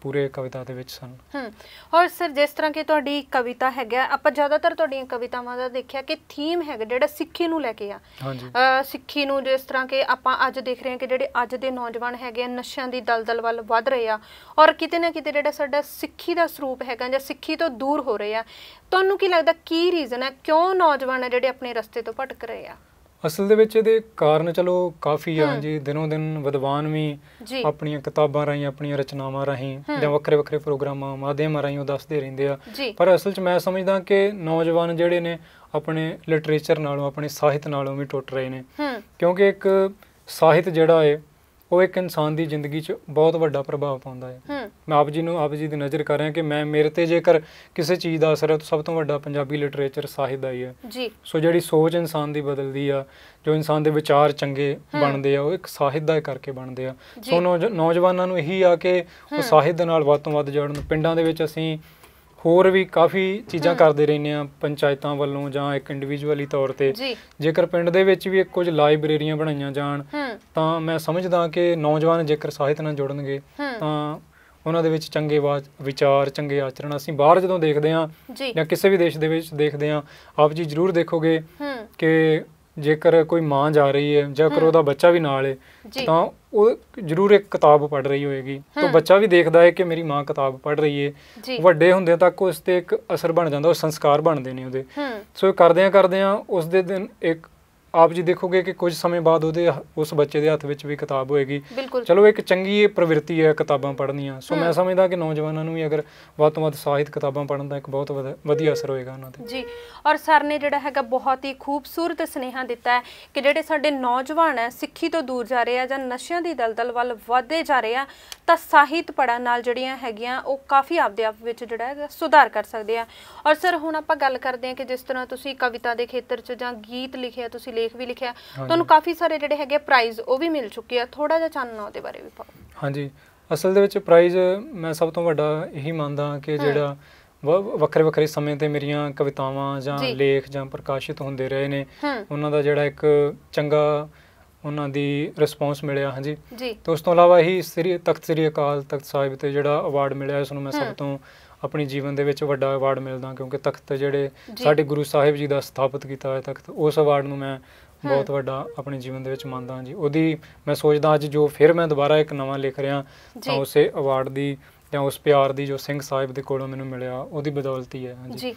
ਪੂਰੇ ਕਵਿਤਾ ਦੇ ਵਿੱਚ ਸਨ ਹਮ ਔਰ ਸਰ ਜਿਸ ਤਰ੍ਹਾਂ ਕਿ ਤੁਹਾਡੀ ਕਵਿਤਾ ਹੈਗਾ ਆਪਾਂ ਜ਼ਿਆਦਾਤਰ ਤੁਹਾਡੀਆਂ ਕਵਿਤਾਵਾਂ ਦਾ ਦੇਖਿਆ ਕਿ ਥੀਮ ਹੈਗਾ ਜਿਹੜਾ ਸਿੱਖੀ ਨੂੰ ਲੈ ਕੇ ਆ ਹਾਂਜੀ ਸਿੱਖੀ ਨੂੰ ਜਿਸ ਤਰ੍ਹਾਂ ਕਿ ਆਪਾਂ ਅੱਜ ਦੇਖ ਰਹੇ ਹਾਂ ਕਿ ਜਿਹੜੇ ਅੱਜ ਦੇ ਨੌਜਵਾਨ ਹੈਗੇ ਆ ਨਸ਼ਿਆਂ ਦੀ ਦਲਦਲ ਵੱਲ ਵੱਧ ਰਹੇ ਆ ਔਰ ਕਿਤੇ ਨਾ ਕਿਤੇ ਜਿਹੜਾ ਸਾਡਾ ਸਿੱਖੀ ਦਾ ਸਰੂਪ ਹੈਗਾ ਜਾਂ ਸਿੱਖੀ ਤੋਂ ਦੂਰ ਹੋ ਰਹੇ ਆ ਤੁਹਾਨੂੰ ਕੀ ਲੱਗਦਾ ਕੀ ਰੀਜ਼ਨ ਹੈ ਕਿਉਂ ਨੌਜਵਾਨ ਜਿਹੜੇ ਆਪਣੇ ਰਸਤੇ ਤੋਂ ਭਟਕ ਰਹੇ ਆ ਅਸਲ ਦੇ ਵਿੱਚ ਇਹਦੇ ਕਾਰਨ ਚਲੋ ਕਾਫੀ ਆ ਜੀ ਦਿਨੋਂ ਦਿਨ ਵਿਦਵਾਨ ਵੀ ਆਪਣੀਆਂ ਕਿਤਾਬਾਂ ਰਾਹੀਂ ਆਪਣੀਆਂ ਰਚਨਾਵਾਂ ਰਾਹੀਂ ਜਾਂ ਵੱਖਰੇ ਵੱਖਰੇ ਪ੍ਰੋਗਰਾਮਾਂ ਮਾਧਿਅਮਾਂ ਰਾਹੀਂ ਉਹ ਦੱਸਦੇ ਰਹਿੰਦੇ ਆ ਪਰ ਅਸਲ 'ਚ ਮੈਂ ਸਮਝਦਾ ਕਿ ਨੌਜਵਾਨ ਜਿਹੜੇ ਨੇ ਆਪਣੇ ਲਿਟਰੇਚਰ ਨਾਲੋਂ ਆਪਣੇ ਸਾਹਿਤ ਨਾਲੋਂ ਵੀ ਟੁੱਟ ਰਹੇ ਨੇ ਕਿਉਂਕਿ ਇੱਕ ਸਾਹਿਤ ਜਿਹੜਾ ਹੈ ਉਹ ਇੱਕ ਇਨਸਾਨ ਦੀ ਜ਼ਿੰਦਗੀ 'ਚ ਬਹੁਤ ਵੱਡਾ ਪ੍ਰਭਾਵ ਪਾਉਂਦਾ ਹੈ ਮੈਂ ਆਪ ਜੀ ਨੂੰ ਆਪ ਜੀ ਦੀ ਨਜ਼ਰ ਕਰ ਰਿਹਾ ਕਿ ਮੈਂ ਮੇਰੇ ਤੇ ਜੇਕਰ ਕਿਸੇ ਚੀਜ਼ ਦਾ ਅਸਰ ਹੈ ਤਾਂ ਸਭ ਤੋਂ ਵੱਡਾ ਪੰਜਾਬੀ ਲਿਟਰੇਚਰ ਸਾਹਿਤ ਦਾ ਹੀ ਹੈ ਜੀ ਸੋ ਜਿਹੜੀ ਸੋਚ ਇਨਸਾਨ ਦੀ ਬਦਲਦੀ ਆ ਜੋ ਇਨਸਾਨ ਦੇ ਵਿਚਾਰ ਚੰਗੇ ਬਣਦੇ ਆ ਉਹ ਇੱਕ ਸਾਹਿਤ ਦਾ ਕਰਕੇ ਬਣਦੇ ਆ ਸੋ ਨੌਜਵਾਨਾਂ ਨੂੰ ਇਹੀ ਆ ਕਿ ਉਹ ਸਾਹਿਤ ਦੇ ਨਾਲ ਵੱਧ ਤੋਂ ਵੱਧ ਜੁੜਨ ਪਿੰਡਾਂ ਦੇ ਵਿੱਚ ਅਸੀਂ ਹੋਰ ਵੀ ਕਾਫੀ ਚੀਜ਼ਾਂ ਕਰਦੇ ਰਹਿੰਦੇ ਆ ਪੰਚਾਇਤਾਂ ਵੱਲੋਂ ਜਾਂ ਇੱਕ ਇੰਡੀਵਿਜੂਅਲੀ ਤੌਰ ਤੇ ਜੇਕਰ ਪਿੰਡ ਦੇ ਵਿੱਚ ਵੀ ਕੁਝ ਲਾਇਬ੍ਰੇਰੀਆਂ ਬਣਾਈਆਂ ਜਾਣ ਤਾਂ ਮੈਂ ਸਮਝਦਾ ਕਿ ਨੌਜਵਾਨ ਜੇਕਰ ਸਾਹਿਤ ਨਾਲ ਜੁੜਨਗੇ ਤਾਂ ਉਹਨਾਂ ਦੇ ਵਿੱਚ ਚੰਗੇ ਵਿਚਾਰ ਚੰਗੇ ਆਚਰਣ ਅਸੀਂ ਬਾਹਰ ਜਦੋਂ ਦੇਖਦੇ ਆ ਜਾਂ ਕਿਸੇ ਵੀ ਦੇਸ਼ ਦੇ ਵਿੱਚ ਦੇਖਦੇ ਆ ਆਪ ਜੀ ਜ਼ਰੂਰ ਦੇਖੋਗੇ ਕਿ ਜੇਕਰ ਕੋਈ ਮਾਂ ਜਾ ਰਹੀ ਹੈ ਜਾਂ ਕਰ ਉਹਦਾ ਬੱਚਾ ਵੀ ਨਾਲ ਹੈ ਤਾਂ ਉਹ ਜ਼ਰੂਰ ਇੱਕ ਕਿਤਾਬ ਪੜ੍ਹ ਰਹੀ ਹੋਏਗੀ ਤਾਂ ਬੱਚਾ ਵੀ ਦੇਖਦਾ ਹੈ ਕਿ ਮੇਰੀ ਮਾਂ ਕਿਤਾਬ ਪੜ੍ਹ ਰਹੀ ਹੈ ਵੱਡੇ ਹੁੰਦੇ ਤੱਕ ਉਸ ਤੇ ਇੱਕ ਅਸਰ ਬਣ ਜਾਂਦਾ ਉਹ ਸੰਸਕਾਰ ਬਣਦੇ ਨੇ ਉਹਦੇ ਸੋ ਕਰਦੇ ਆ ਕਰਦੇ ਆ ਉਸ ਦੇ ਦਿਨ ਇੱਕ ਆਪ ਜੀ ਦੇਖੋਗੇ ਕਿ ਕੁਝ ਸਮੇਂ ਬਾਅਦ ਉਹਦੇ ਉਸ ਬੱਚੇ ਦੇ ਹੱਥ ਵਿੱਚ ਵੀ ਕਿਤਾਬ ਹੋਏਗੀ ਚਲੋ ਇੱਕ ਚੰਗੀ ਪ੍ਰਵਿਰਤੀ ਹੈ ਕਿਤਾਬਾਂ ਪੜ੍ਹਨੀਆਂ ਸੋ ਮੈਂ ਸਮਝਦਾ ਕਿ ਨੌਜਵਾਨਾਂ ਨੂੰ ਵੀ ਅਗਰ ਵੱਧ ਤੋਂ ਵੱਧ ਸਾਹਿਤ ਕਿਤਾਬਾਂ ਪੜ੍ਹਨ ਦਾ ਇੱਕ ਬਹੁਤ ਵਧੀਆ ਅਸਰ ਹੋਏਗਾ ਉਹਨਾਂ ਤੇ ਜੀ ਔਰ ਸਰ ਨੇ ਜਿਹੜਾ ਹੈਗਾ ਬਹੁਤ ਹੀ ਖੂਬਸੂਰਤ ਸਨੇਹਾ ਦਿੱਤਾ ਹੈ ਕਿ ਜਿਹੜੇ ਸਾਡੇ ਨੌਜਵਾਨ ਹੈ ਸਿੱਖੀ ਤੋਂ ਦੂਰ ਜਾ ਰਹੇ ਆ ਜਾਂ ਨਸ਼ਿਆਂ ਦੀ ਦਲਦਲ ਵੱਲ ਵਧਦੇ ਜਾ ਰਹੇ ਆ ਤਾਂ ਸਾਹਿਤ ਪੜ੍ਹਨ ਨਾਲ ਜਿਹੜੀਆਂ ਹੈਗੀਆਂ ਉਹ ਕਾਫੀ ਆਪਦੇ ਆਪ ਵਿੱਚ ਜਿਹੜਾ ਹੈਗਾ ਸੁਧਾਰ ਕਰ ਸਕਦੇ ਆ ਔਰ ਸਰ ਹੁਣ ਆਪਾਂ ਗੱਲ ਕਰਦੇ ਆ ਕਿ ਜਿਸ ਤਰ੍ਹਾਂ ਤੁਸੀਂ ਕਵਿਤਾ ਦੇ ਖੇਤਰ 'ਚ ਜਾਂ ਗੀਤ ਲਿਖਿਆ ਤੁਸੀਂ ਲੇਖ ਵੀ ਲਿਖਿਆ ਤੁਹਾਨੂੰ ਕਾਫੀ ਸਾਰੇ ਜਿਹੜੇ ਹੈਗੇ ਪ੍ਰਾਈਜ਼ ਉਹ ਵੀ ਮਿਲ ਚੁੱਕੇ ਆ ਥੋੜਾ ਜਿਹਾ ਚਾਨਣਾ ਉਹਦੇ ਬਾਰੇ ਵੀ ਪਾਓ ਹਾਂਜੀ ਅਸਲ ਦੇ ਵਿੱਚ ਪ੍ਰਾਈਜ਼ ਮੈਂ ਸਭ ਤੋਂ ਵੱਡਾ ਇਹੀ ਮੰਨਦਾ ਕਿ ਜਿਹੜਾ ਵੱਖਰੇ ਵੱਖਰੇ ਸਮੇਂ ਤੇ ਮੇਰੀਆਂ ਕਵਿਤਾਵਾਂ ਜਾਂ ਲੇਖ ਜਾਂ ਪ੍ਰਕਾਸ਼ਿਤ ਹੁੰਦੇ ਰਹੇ ਨੇ ਉਹਨਾਂ ਦਾ ਜਿਹੜਾ ਇੱਕ ਚੰਗਾ ਉਹਨਾਂ ਦੀ ਰਿਸਪੌਂਸ ਮਿਲਿਆ ਹਾਂਜੀ ਤੇ ਉਸ ਤੋਂ ਇਲਾਵਾ ਹੀ ਸ੍ਰੀ ਤਖਤ ਸ੍ਰੀ ਅਕਾਲ ਤਖਤ ਸਾਹਿਬ ਤੇ ਜਿਹੜਾ ਅਵਾਰਡ ਮਿਲਿਆ ਇਸ ਨੂੰ ਮੈਂ ਸਭ ਤੋਂ ਆਪਣੀ ਜੀਵਨ ਦੇ ਵਿੱਚ ਵੱਡਾ ਅਵਾਰਡ ਮਿਲਦਾ ਕਿਉਂਕਿ ਤਖਤ ਜਿਹੜੇ ਸਾਡੇ ਗੁਰੂ ਸਾਹਿਬ ਜੀ ਦਾ ਸਥਾਪਿਤ ਕੀਤਾ ਹੋਇਆ ਤਖਤ ਉਸ ਅਵਾਰਡ ਨੂੰ ਮੈਂ ਬਹੁਤ ਵੱਡਾ ਆਪਣੇ ਜੀਵਨ ਦੇ ਵਿੱਚ ਮੰਨਦਾ ਹਾਂ ਜੀ ਉਹਦੀ ਮੈਂ ਸੋਚਦਾ ਅੱਜ ਜੋ ਫਿਰ ਮੈਂ ਦੁਬਾਰਾ ਇੱਕ ਨਵਾਂ ਲਿਖ ਰਿਹਾ ਤਾਂ ਉਸੇ ਅਵਾਰਡ ਦੀ ਜਾਂ ਉਸ ਪਿਆਰ ਦੀ ਜੋ ਸਿੰਘ ਸਾਹਿਬ ਦੇ ਕੋਲੋਂ ਮੈਨੂੰ ਮਿਲਿਆ ਉਹਦੀ ਬਦੌਲਤ ਹੀ ਹੈ ਜੀ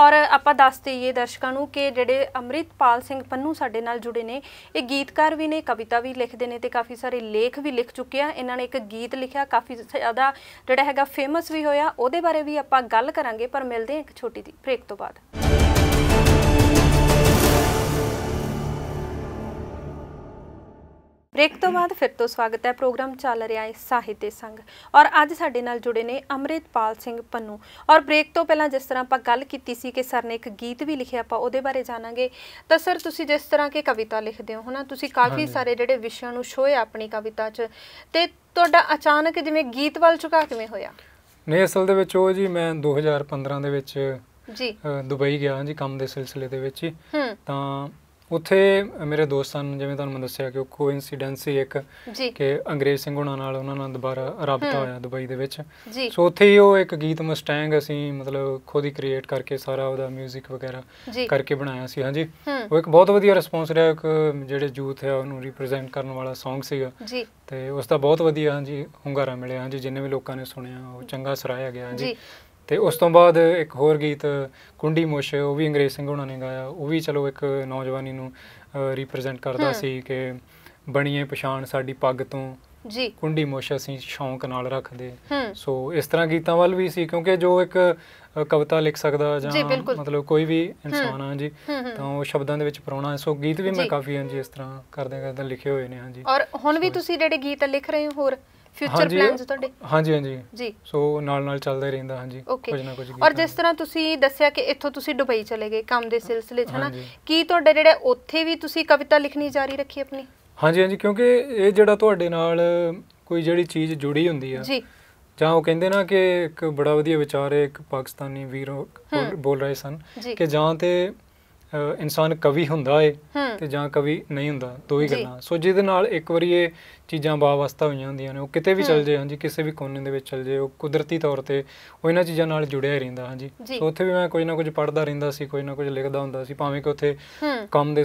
ਔਰ ਆਪਾਂ ਦੱਸ ਦਈਏ ਦਰਸ਼ਕਾਂ ਨੂੰ ਕਿ ਜਿਹੜੇ ਅਮਰਿਤਪਾਲ ਸਿੰਘ ਪੰਨੂ ਸਾਡੇ ਨਾਲ ਜੁੜੇ ਨੇ ਇਹ ਗੀਤਕਾਰ ਵੀ ਨੇ ਕਵਿਤਾ ਵੀ ਲਿਖਦੇ ਨੇ ਤੇ ਕਾਫੀ ਸਾਰੇ ਲੇਖ ਵੀ ਲਿਖ ਚੁੱਕੇ ਆ ਇਹਨਾਂ ਨੇ ਇੱਕ ਗੀਤ ਲਿਖਿਆ ਕਾਫੀ ਜ਼ਿਆਦਾ ਜਿਹੜਾ ਹੈਗਾ ਫੇਮਸ ਵੀ ਹੋਇਆ ਉਹਦੇ ਬਾਰੇ ਵੀ ਆਪਾਂ ਗੱਲ ਕਰਾਂਗੇ ਪਰ ਮਿਲਦੇ ਹਾਂ ਇੱਕ ਛੋਟੀ ਜਿਹੀ ਬ੍ਰੇਕ ਤੋਂ ਬਾਅਦ ਬ੍ਰੇਕ ਤੋਂ ਬਾਅਦ ਫਿਰ ਤੋਂ ਸਵਾਗਤ ਹੈ ਪ੍ਰੋਗਰਾਮ ਚੱਲ ਰਿਹਾ ਹੈ ਸਾਹਿਤ ਸੰਗ ਔਰ ਅੱਜ ਸਾਡੇ ਨਾਲ ਜੁੜੇ ਨੇ ਅਮਰਿਤਪਾਲ ਸਿੰਘ ਪੰਨੂ ਔਰ ਬ੍ਰੇਕ ਤੋਂ ਪਹਿਲਾਂ ਜਿਸ ਤਰ੍ਹਾਂ ਆਪਾਂ ਗੱਲ ਕੀਤੀ ਸੀ ਕਿ ਸਰ ਨੇ ਇੱਕ ਗੀਤ ਵੀ ਲਿਖਿਆ ਆਪਾਂ ਉਹਦੇ ਬਾਰੇ ਜਾਣਾਂਗੇ ਤਾਂ ਸਰ ਤੁਸੀਂ ਜਿਸ ਤਰ੍ਹਾਂ ਕਿ ਕਵਿਤਾ ਲਿਖਦੇ ਹੋ ਹਨਾ ਤੁਸੀਂ ਕਾਫੀ ਸਾਰੇ ਜਿਹੜੇ ਵਿਸ਼ਿਆਂ ਨੂੰ ਛੋਏ ਆਪਣੀ ਕਵਿਤਾ 'ਚ ਤੇ ਤੁਹਾਡਾ ਅਚਾਨਕ ਜਿਵੇਂ ਗੀਤ ਵੱਲ ਝੁਕਾ ਕਿਵੇਂ ਹੋਇਆ ਨਹੀਂ ਅਸਲ ਦੇ ਵਿੱਚ ਉਹ ਜੀ ਮੈਂ 2015 ਦੇ ਵਿੱਚ ਜੀ ਦੁਬਈ ਗਿਆ ਜੀ ਕੰਮ ਦੇ ਸਿਲਸਿਲੇ ਦੇ ਵਿੱਚ ਤਾਂ ਉੱਥੇ ਮੇਰੇ ਦੋਸਤਾਂ ਨੇ ਜਿਵੇਂ ਤੁਹਾਨੂੰ ਮੈਂ ਦੱਸਿਆ ਕਿ ਉਹ ਕੋਇਨਸੀਡੈਂਸ ਹੀ ਇੱਕ ਕਿ ਅੰਗਰੇਜ਼ ਸਿੰਘ ਹੁਣਾਂ ਨਾਲ ਉਹਨਾਂ ਨਾਲ ਦੁਬਾਰਾ ਰابطਾ ਹੋਇਆ ਦੁਬਈ ਦੇ ਵਿੱਚ ਸੋ ਉੱਥੇ ਹੀ ਉਹ ਇੱਕ ਗੀਤ ਮਸਟੈਂਗ ਅਸੀਂ ਮਤਲਬ ਖੁਦ ਹੀ ਕ੍ਰੀਏਟ ਕਰਕੇ ਸਾਰਾ ਉਹਦਾ 뮤직 ਵਗੈਰਾ ਕਰਕੇ ਬਣਾਇਆ ਸੀ ਹਾਂਜੀ ਉਹ ਇੱਕ ਬਹੁਤ ਵਧੀਆ ਰਿਸਪੌਂਸ ਰਿਹਾ ਇੱਕ ਜਿਹੜੇ ਯੂਥ ਹੈ ਉਹਨੂੰ ਰਿਪਰੈਜ਼ੈਂਟ ਕਰਨ ਵਾਲਾ Song ਸੀਗਾ ਤੇ ਉਸ ਦਾ ਬਹੁਤ ਵਧੀਆ ਹਾਂਜੀ ਹੁੰਗਾਰਾ ਮਿਲਿਆ ਹਾਂਜੀ ਜਿੰਨੇ ਵੀ ਲੋਕਾਂ ਨੇ ਸੁਣਿਆ ਉਹ ਚੰਗਾ ਸਰਾਇਆ ਗਿਆ ਹਾਂਜੀ ਤੇ ਉਸ ਤੋਂ ਬਾਅਦ ਇੱਕ ਹੋਰ ਗੀਤ ਕੁੰਡੀ ਮੋਸ਼ੇ ਉਹ ਵੀ ਅੰਗਰੇਜ਼ ਸਿੰਘ ਉਹਨਾਂ ਨੇ ਗਾਇਆ ਉਹ ਵੀ ਚਲੋ ਇੱਕ ਨੌਜਵਾਨੀ ਨੂੰ ਰਿਪਰੈਜ਼ੈਂਟ ਕਰਦਾ ਸੀ ਕਿ ਬਣੀਏ ਪਛਾਣ ਸਾਡੀ ਪੱਗ ਤੋਂ ਜੀ ਕੁੰਡੀ ਮੋਸ਼ ਅਸੀਂ ਸ਼ੌਂਕ ਨਾਲ ਰੱਖਦੇ ਸੋ ਇਸ ਤਰ੍ਹਾਂ ਗੀਤਾਂ ਵੱਲ ਵੀ ਸੀ ਕਿਉਂਕਿ ਜੋ ਇੱਕ ਕਵਿਤਾ ਲਿਖ ਸਕਦਾ ਜਾਂ ਮਤਲਬ ਕੋਈ ਵੀ ਇਨਸਾਨ ਆ ਜੀ ਤਾਂ ਉਹ ਸ਼ਬਦਾਂ ਦੇ ਵਿੱਚ ਪਰੋਣਾ ਸੋ ਗੀਤ ਵੀ ਮੈਂ ਕਾਫੀ ਹਾਂ ਜੀ ਇਸ ਤਰ੍ਹਾਂ ਕਰਦੇ ਕਰਦੇ ਲਿਖੇ ਹੋਏ ਨੇ ਹਾਂ ਜੀ ਔਰ ਹੁਣ ਵੀ ਤੁਸੀਂ ਜਿਹੜੇ ਗੀਤ ਲਿਖ ਰਹੇ ਹੋ ਹੋਰ ਫਿਊਚਰ ਪਲਾਨਸ ਤੁਹਾਡੇ ਹਾਂਜੀ ਹਾਂਜੀ ਜੀ ਸੋ ਨਾਲ ਨਾਲ ਚੱਲਦਾ ਹੀ ਰਹਿੰਦਾ ਹਾਂਜੀ ਕੁਝ ਨਾ ਕੁਝ ਔਰ ਜਿਸ ਤਰ੍ਹਾਂ ਤੁਸੀਂ ਦੱਸਿਆ ਕਿ ਇੱਥੋਂ ਤੁਸੀਂ ਦੁਬਈ ਚਲੇ ਗਏ ਕੰਮ ਦੇ ਸਿਲਸਿਲੇ 'ਚ ਹਨਾ ਕੀ ਤੁਹਾਡੇ ਜਿਹੜੇ ਉੱਥੇ ਵੀ ਤੁਸੀਂ ਕਵਿਤਾ ਲਿਖਣੀ ਜਾਰੀ ਰੱਖੀ ਆਪਣੀ ਹਾਂਜੀ ਹਾਂਜੀ ਕਿਉਂਕਿ ਇਹ ਜਿਹੜਾ ਤੁਹਾਡੇ ਨਾਲ ਕੋਈ ਜਿਹੜੀ ਚੀਜ਼ ਜੁੜੀ ਹੁੰਦੀ ਆ ਜੀ ਜਾਂ ਉਹ ਕਹਿੰਦੇ ਨਾ ਕਿ ਇੱਕ ਬੜਾ ਵਧੀਆ ਵਿਚਾਰ ਹੈ ਇੱਕ ਪਾਕਿਸਤਾਨੀ ਵੀਰ ਬੋਲ ਰਹੇ ਸਨ ਕਿ ਜਾਂ ਤੇ ਇਨਸਾਨ ਕਵੀ ਹੁੰਦਾ ਏ ਤੇ ਜਾਂ ਕਵੀ ਨਹੀਂ ਹੁੰਦਾ ਦੋ ਹੀ ਗੱਲਾਂ ਸੋ ਜਿਹਦੇ ਨਾਲ ਇੱਕ ਵਾਰੀ ਇਹ ਚੀਜ਼ਾਂ ਬਾਵਸਤਾ ਹੋਈਆਂ ਹੁੰਦੀਆਂ ਨੇ ਉਹ ਕਿਤੇ ਵੀ ਚਲ ਜੇ ਹਾਂਜੀ ਕਿਸੇ ਵੀ ਕੋਨੇ ਦੇ ਵਿੱਚ ਚਲ ਜੇ ਉਹ ਕੁਦਰਤੀ ਤੌਰ ਤੇ ਉਹ ਇਹਨਾਂ ਚੀਜ਼ਾਂ ਨਾਲ ਜੁੜਿਆ ਹੀ ਰਹਿੰਦਾ ਹਾਂਜੀ ਸੋ ਉੱਥੇ ਵੀ ਮੈਂ ਕੋਈ ਨਾ ਕੁਝ ਪੜਦਾ ਰਹਿੰਦਾ ਸੀ ਕੋਈ ਨਾ ਕੁਝ ਲਿਖਦਾ ਹੁੰਦਾ ਸੀ ਭਾਵੇਂ ਕਿ ਉੱਥੇ ਕੰਮ ਦੇ